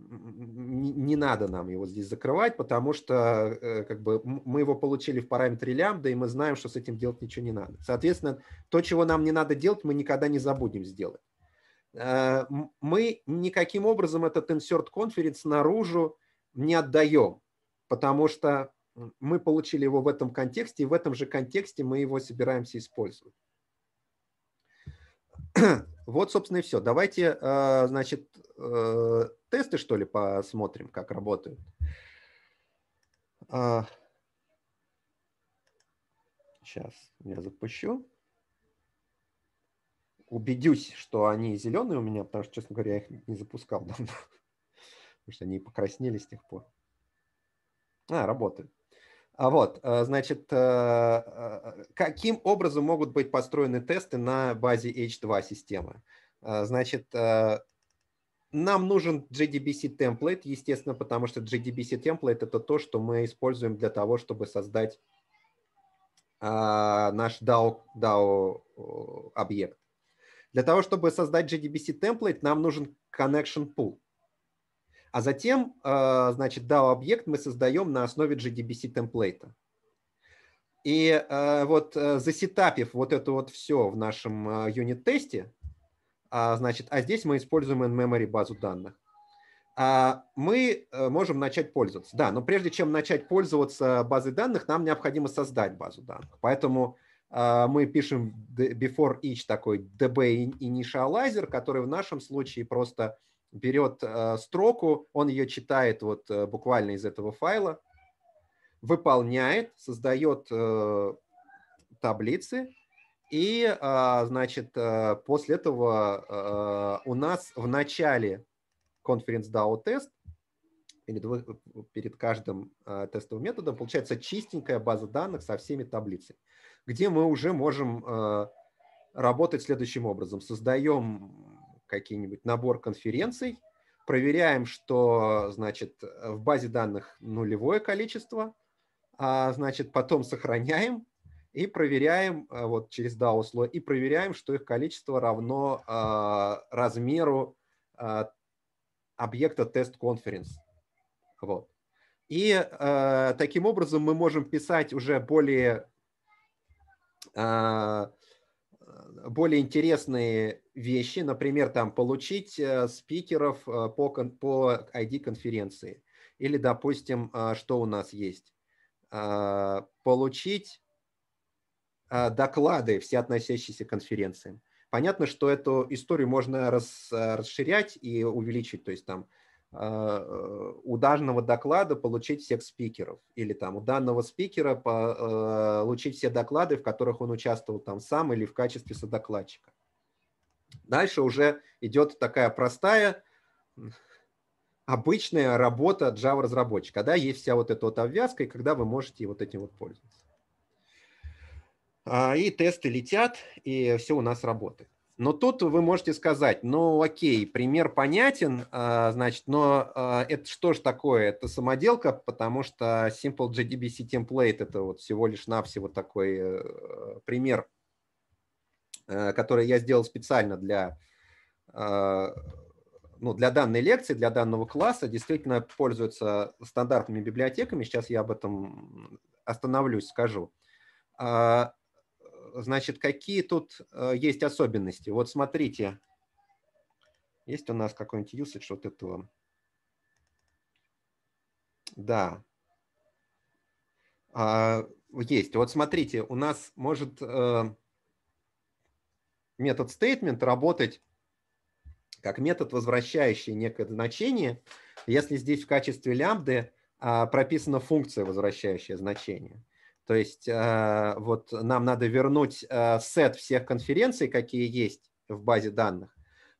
A: не надо нам его здесь закрывать, потому что э, как бы, мы его получили в параметре лямбда, и мы знаем, что с этим делать ничего не надо. Соответственно, то, чего нам не надо делать, мы никогда не забудем сделать. Э, мы никаким образом этот insert conference наружу не отдаем, потому что мы получили его в этом контексте, и в этом же контексте мы его собираемся использовать. Вот, собственно, и все. Давайте, э, значит, э, тесты, что ли, посмотрим, как работают. Сейчас я запущу убедюсь, что они зеленые у меня, потому что, честно говоря, я их не запускал давно. Потому что они покраснели с тех пор. А, работают. А вот, э, значит, э, э, каким образом могут быть построены тесты на базе H2 системы? Значит, нам нужен JDBC темплейт, естественно, потому что JDBC темплейт это то, что мы используем для того, чтобы создать наш DAO, DAO объект. Для того, чтобы создать JDBC темплейт, нам нужен connection pool. А затем, э, значит, DAO-объект мы создаем на основе JDBC темплейта. И э, вот э, засетапив вот это вот все в нашем юнит-тесте, а, значит, а здесь мы используем in-memory базу данных, а, мы можем начать пользоваться. Да, но прежде чем начать пользоваться базой данных, нам необходимо создать базу данных. Поэтому а, мы пишем before each такой DB initializer, который в нашем случае просто берет а, строку, он ее читает вот э, буквально из этого файла, выполняет, создает э, таблицы, и, а, значит, э, после этого у нас в начале Conference DAO тест перед, перед каждым тестовым методом получается чистенькая база данных со всеми таблицами где мы уже можем э, работать следующим образом. Создаем какие-нибудь набор конференций, проверяем, что, значит, в базе данных нулевое количество, а, значит, потом сохраняем и проверяем э, вот через DAO-слой, и проверяем, что их количество равно а, размеру а, объекта тест конференц. Вот. И э, таким образом мы можем писать уже более а, э, более интересные вещи, например, там получить э, спикеров э, по, по ID-конференции. Или, допустим, а, что у нас есть? А, получить доклады все относящиеся к конференциям. Понятно, что эту историю можно расширять и увеличить, то есть там а, э, у данного доклада получить всех спикеров или там у данного спикера э, получить все доклады, в которых он участвовал там сам или в качестве содокладчика. Дальше уже идет такая простая, обычная работа Java-разработчика, да, есть вся вот эта вот обвязка, и когда вы можете вот этим вот пользоваться. А, и тесты летят, и все у нас работает. Но тут вы можете сказать, ну окей, пример понятен, а, значит, но а, это что же такое? Это самоделка, потому что Simple JDBC template – это вот всего лишь навсего такой э, пример, э, который я сделал специально для, э, ну, для данной лекции, для данного класса. Действительно пользуются стандартными библиотеками. Сейчас я об этом остановлюсь, скажу. А, Значит, какие тут э, есть особенности? Вот смотрите, есть у нас какой-нибудь usage вот этого? Да. А, есть. Вот смотрите, у нас может э, метод statement работать как метод, возвращающий некое значение, если здесь в качестве лямбды а, прописана функция, возвращающая значение. То есть э, вот нам надо вернуть э, сет всех конференций, какие есть в базе данных,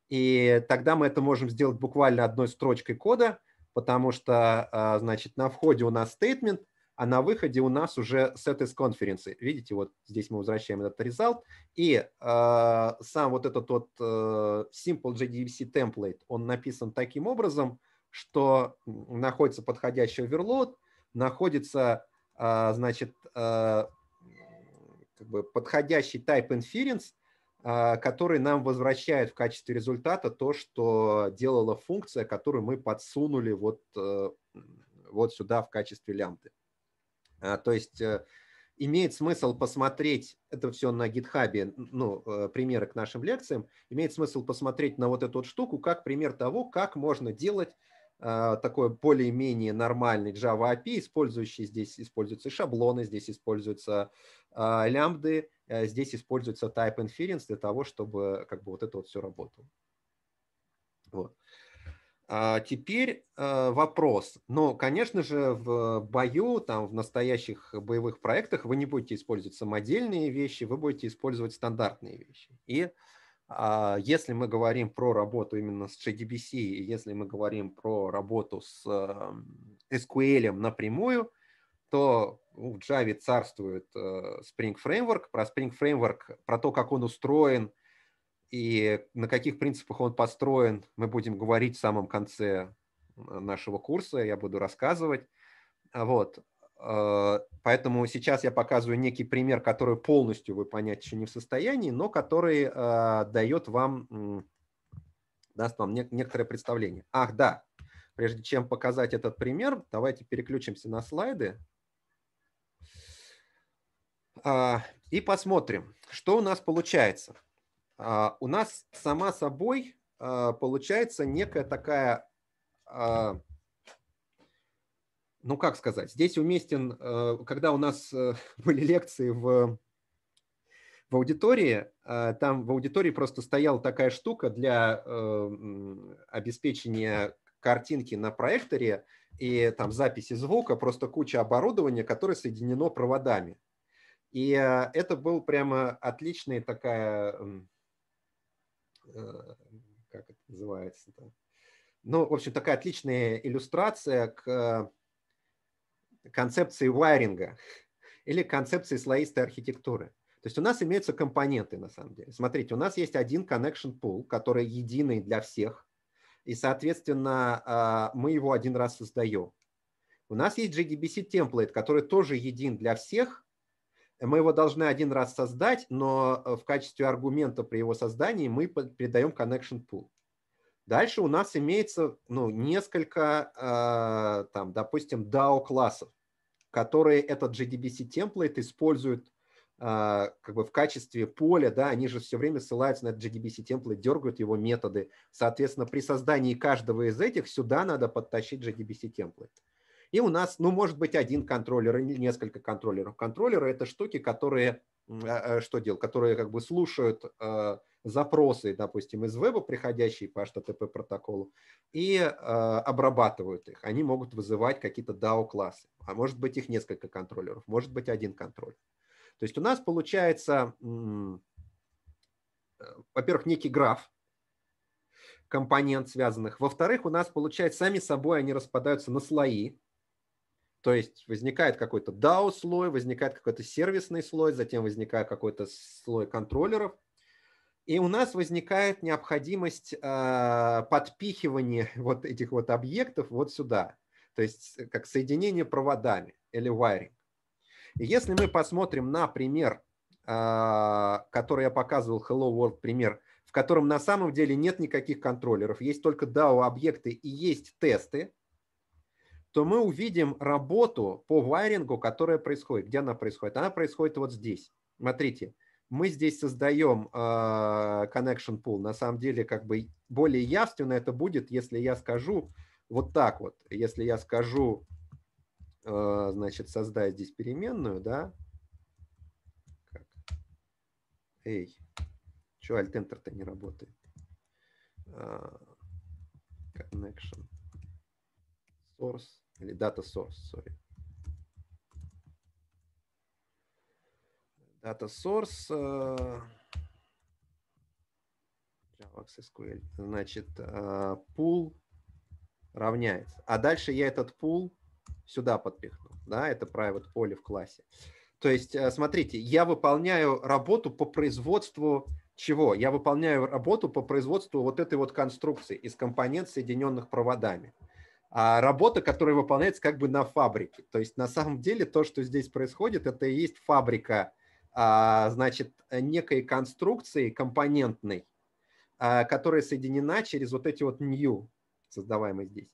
A: и тогда мы это можем сделать буквально одной строчкой кода, потому что, э, значит, на входе у нас statement, а на выходе у нас уже сет из конференции. Видите, вот здесь мы возвращаем этот результат, И сам вот этот вот simple JDBC template, он написан таким образом, что находится подходящий overload, находится а, значит, а, как бы подходящий type inference, а, который нам возвращает в качестве результата то, что делала функция, которую мы подсунули вот, э, вот сюда в качестве лямбды. То есть э, имеет смысл посмотреть, это все на гитхабе, ну, э, примеры к нашим лекциям, имеет смысл посмотреть на вот эту вот штуку как пример того, как можно делать а, такой более-менее нормальный Java API, использующий здесь используются шаблоны, здесь используются а, лямбды, э, здесь используется type inference для того, чтобы как бы вот это вот все работало. Вот. А теперь э, вопрос. Ну, конечно же, в бою, там, в настоящих боевых проектах вы не будете использовать самодельные вещи, вы будете использовать стандартные вещи. И а если мы говорим про работу именно с JDBC, если мы говорим про работу с эм, SQL напрямую, то в Java царствует э, Spring Framework. Про Spring Framework, про то, как он устроен и на каких принципах он построен, мы будем говорить в самом конце э, нашего курса, я буду рассказывать. Вот. Э, поэтому сейчас я показываю некий пример, который полностью вы понять еще не в состоянии, но который э, дает вам, даст вам некоторое представление. Ах, да, прежде чем показать этот пример, давайте переключимся на слайды а, и посмотрим, что у нас получается. А, у нас сама собой э, получается некая такая ну как сказать, здесь уместен, э, когда у нас э, были лекции в, в аудитории, э, там в аудитории просто стояла такая штука для обеспечения картинки на проекторе и там записи звука, просто куча оборудования, которое соединено проводами. И это был прямо отличный такая, как это называется, -то? ну, в общем, такая отличная иллюстрация к концепции вайринга или концепции слоистой архитектуры. То есть у нас имеются компоненты на самом деле. Смотрите, у нас есть один connection pool, который единый для всех, и, соответственно, а, мы его один раз создаем. У нас есть JDBC template, который тоже един для всех. Мы его должны один раз создать, но э, в качестве аргумента при его создании мы передаем connection pool. Дальше у нас имеется ну, несколько, э, там, допустим, DAO-классов, которые этот JDBC-темплейт используют э, как бы в качестве поля. Да, они же все время ссылаются на этот JDBC-темплейт, дергают его методы. Соответственно, при создании каждого из этих сюда надо подтащить JDBC-темплейт. И у нас, ну, может быть, один контроллер или несколько контроллеров. Контроллеры – это штуки, которые, э, э, что делают, которые как бы слушают э, запросы, допустим, из веба, приходящие по HTTP протоколу, и э, обрабатывают их. Они могут вызывать какие-то DAO-классы, а может быть их несколько контроллеров, может быть один контроллер. То есть у нас получается, э, во-первых, некий граф компонент связанных. Во-вторых, у нас получается сами собой они распадаются на слои, то есть возникает какой-то DAO-слой, возникает какой-то сервисный слой, затем возникает какой-то слой контроллеров, и у нас возникает необходимость э, подпихивания вот этих вот объектов вот сюда, то есть э, как соединение проводами или wiring. И если мы посмотрим на пример, э, который я показывал, Hello World пример, в котором на самом деле нет никаких контроллеров, есть только DAO-объекты и есть тесты, то мы увидим работу по вайрингу, которая происходит. Где она происходит? Она происходит вот здесь. Смотрите, мы здесь создаем а, connection pool. На самом деле, как бы более явственно это будет, если я скажу вот так вот. Если я скажу, а, значит, создать здесь переменную, да, эй, чего альтентер-то не работает? А, connection source или data source, sorry. Data source. Java э, SQL. Значит, pool э, равняется. А дальше я этот пул сюда подпихну. Да, это private поле в классе. То есть, э, смотрите, я выполняю работу по производству чего? Я выполняю работу по производству вот этой вот конструкции из компонент, соединенных проводами. А работа, которая выполняется как бы на фабрике. То есть, на самом деле, то, что здесь происходит, это и есть фабрика а, значит, некой конструкции компонентной, а, которая соединена через вот эти вот new, создаваемые здесь.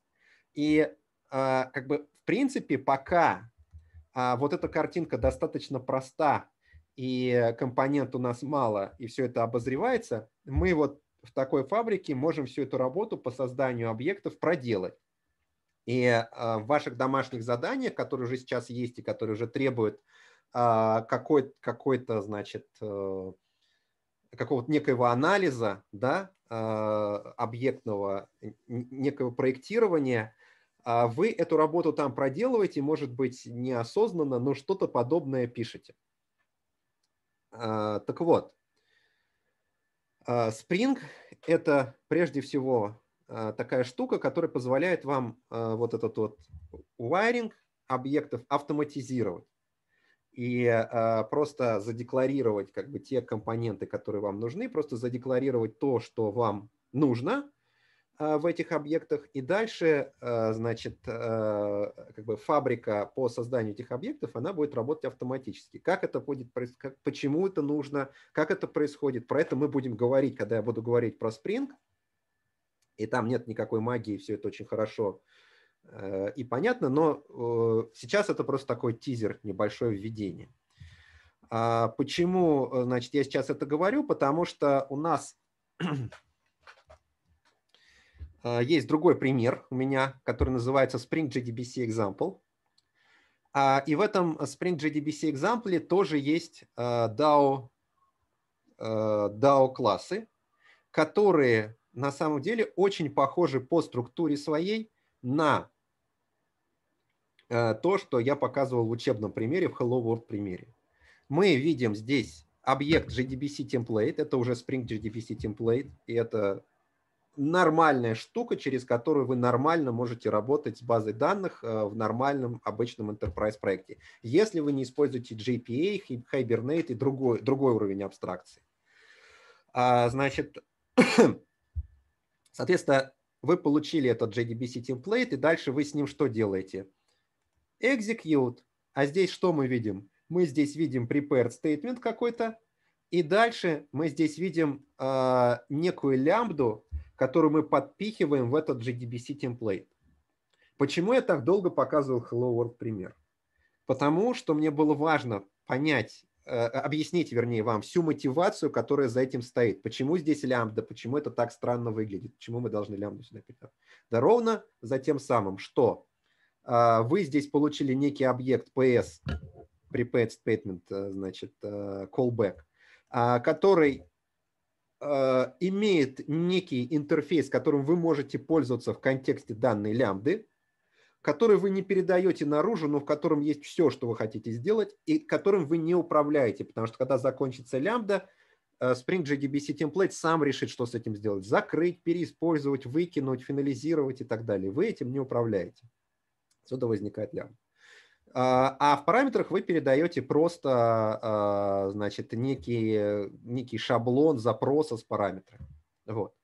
A: И а, как бы в принципе пока вот эта картинка достаточно проста, и компонент у нас мало, и все это обозревается, мы вот в такой фабрике можем всю эту работу по созданию объектов проделать. И в ваших домашних заданиях, которые уже сейчас есть и которые уже требуют а, какой-то, какой значит, э, какого-то некоего анализа, да, а, объектного, некого проектирования, а вы эту работу там проделываете, может быть, неосознанно, но что-то подобное пишете. Так вот, Spring – это прежде всего такая штука, которая позволяет вам вот этот вот wiring объектов автоматизировать и э, просто задекларировать как бы те компоненты, которые вам нужны, просто задекларировать то, что вам нужно э, в этих объектах, и дальше, э, значит, э, как бы фабрика по созданию этих объектов, она будет работать автоматически. Как это будет, как, почему это нужно, как это происходит, про это мы будем говорить, когда я буду говорить про Spring, и там нет никакой магии, все это очень хорошо э, Э, и понятно, но э, сейчас это просто такой тизер, небольшое введение. А почему, э, значит, я сейчас это говорю? Потому что у нас есть другой пример у меня, который называется Spring JDBC Example. А, и в этом Spring JDBC Example тоже есть DAO, DAO классы, которые на самом деле очень похожи по структуре своей на Э, то, что я показывал в учебном примере, в Hello World примере. Мы видим здесь объект JDBC template, это уже Spring JDBC template, и это нормальная штука, через которую вы нормально можете работать с базой данных э, в нормальном обычном enterprise проекте, если вы не используете GPA, Hibernate и другой, другой уровень абстракции. А, значит, соответственно, вы получили этот JDBC темплейт, и дальше вы с ним что делаете? execute. А здесь что мы видим? Мы здесь видим prepared statement какой-то, и дальше мы здесь видим э, некую лямбду, которую мы подпихиваем в этот JDBC template. Почему я так долго показывал Hello World пример? Потому что мне было важно понять, э, объяснить, вернее, вам всю мотивацию, которая за этим стоит. Почему здесь лямбда, почему это так странно выглядит, почему мы должны лямбду сюда передать. Да ровно за тем самым, что а, вы здесь получили некий объект PS, prepaid statement, э, значит, э, callback, а, который э, имеет некий интерфейс, которым вы можете пользоваться в контексте данной лямбды, который вы не передаете наружу, но в котором есть все, что вы хотите сделать, и которым вы не управляете, потому что когда закончится лямбда, Spring JDBC template сам решит, что с этим сделать. Закрыть, переиспользовать, выкинуть, финализировать и так далее. Вы этим не управляете. Отсюда возникает лям. А, а в параметрах вы передаете просто а, значит, некий, некий шаблон запроса с параметра. Вот.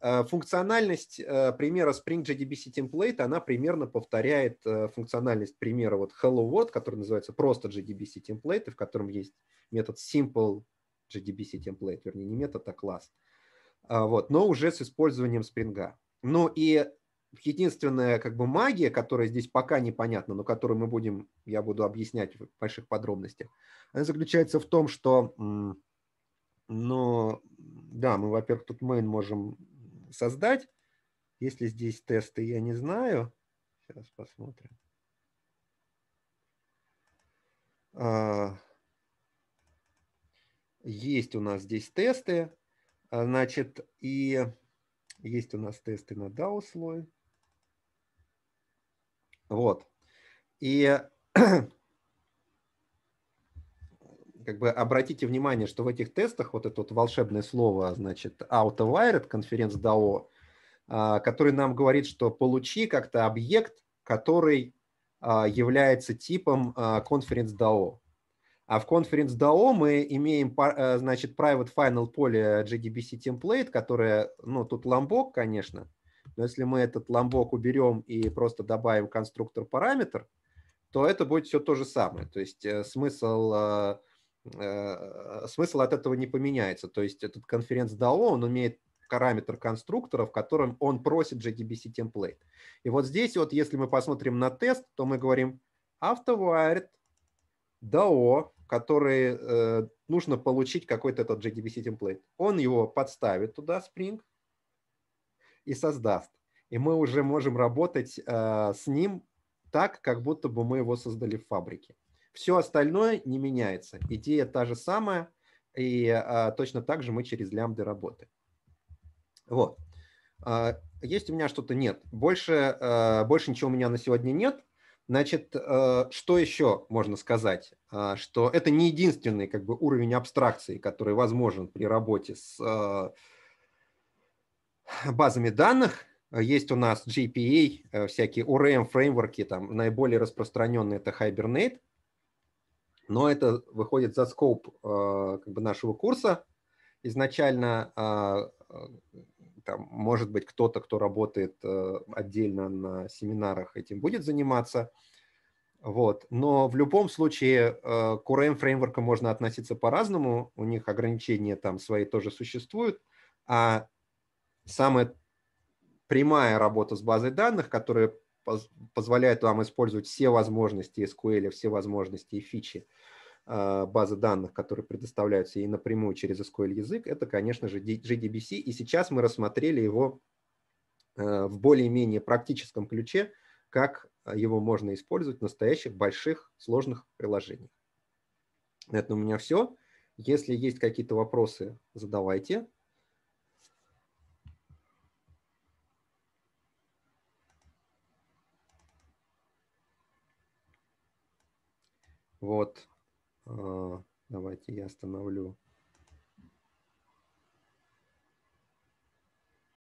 A: А, функциональность примера Spring SpringJDBC template, она примерно повторяет функциональность примера вот Hello World, который называется просто JDBC template, в котором есть метод simple JDBC template, вернее не метод, а класс. Вот, но уже с использованием Spring. Ну и единственная как бы магия, которая здесь пока непонятна, но которую мы будем, я буду объяснять в больших подробностях, она заключается в том, что, ну, да, мы, во-первых, тут main можем создать. Если здесь тесты, я не знаю. Сейчас посмотрим. А, есть у нас здесь тесты. А, значит, и есть у нас тесты на DAO-слой. Вот. И как бы обратите внимание, что в этих тестах вот это вот волшебное слово, значит, out of Outwired, конференц DAO, а, который нам говорит, что получи как-то объект, который а, является типом а, конференц DAO. А в конференц DAO мы имеем, значит, Private Final поле JDBC template, которое, ну, тут ламбок, конечно, но если мы этот ломбок уберем и просто добавим конструктор параметр, то это будет все то же самое. То есть э, смысл, э, э, смысл от этого не поменяется. То есть этот конференц DAO, он имеет параметр конструктора, в котором он просит JDBC template. И вот здесь вот, если мы посмотрим на тест, то мы говорим автоварит DAO, который э, нужно получить какой-то этот JDBC template. Он его подставит туда, Spring, и создаст. И мы уже можем работать э, с ним так, как будто бы мы его создали в фабрике. Все остальное не меняется. Идея та же самая, и э, точно так же мы через лямды работаем. Вот. Э, есть у меня что-то? Нет. Больше, э, больше ничего у меня на сегодня нет. Значит, э, что еще можно сказать? Э, что это не единственный как бы, уровень абстракции, который возможен при работе с э, базами данных. Есть у нас GPA, э, всякие ORM-фреймворки, там наиболее распространенные это Hibernate, но это выходит за скоп э, как бы нашего курса. Изначально а, э, там, может быть, кто-то, кто работает отдельно на семинарах, этим будет заниматься. Вот. Но в любом случае к ORM фреймворкам можно относиться по-разному, у них ограничения там свои тоже существуют, а самая прямая работа с базой данных, которая позволяет вам использовать все возможности SQL, все возможности и фичи э, базы данных, которые предоставляются и напрямую через SQL язык, это, конечно же, JDBC. И сейчас мы рассмотрели его э, в более-менее практическом ключе, как его можно использовать в настоящих больших сложных приложениях. На этом у меня все. Если есть какие-то вопросы, задавайте. Вот, а, давайте я остановлю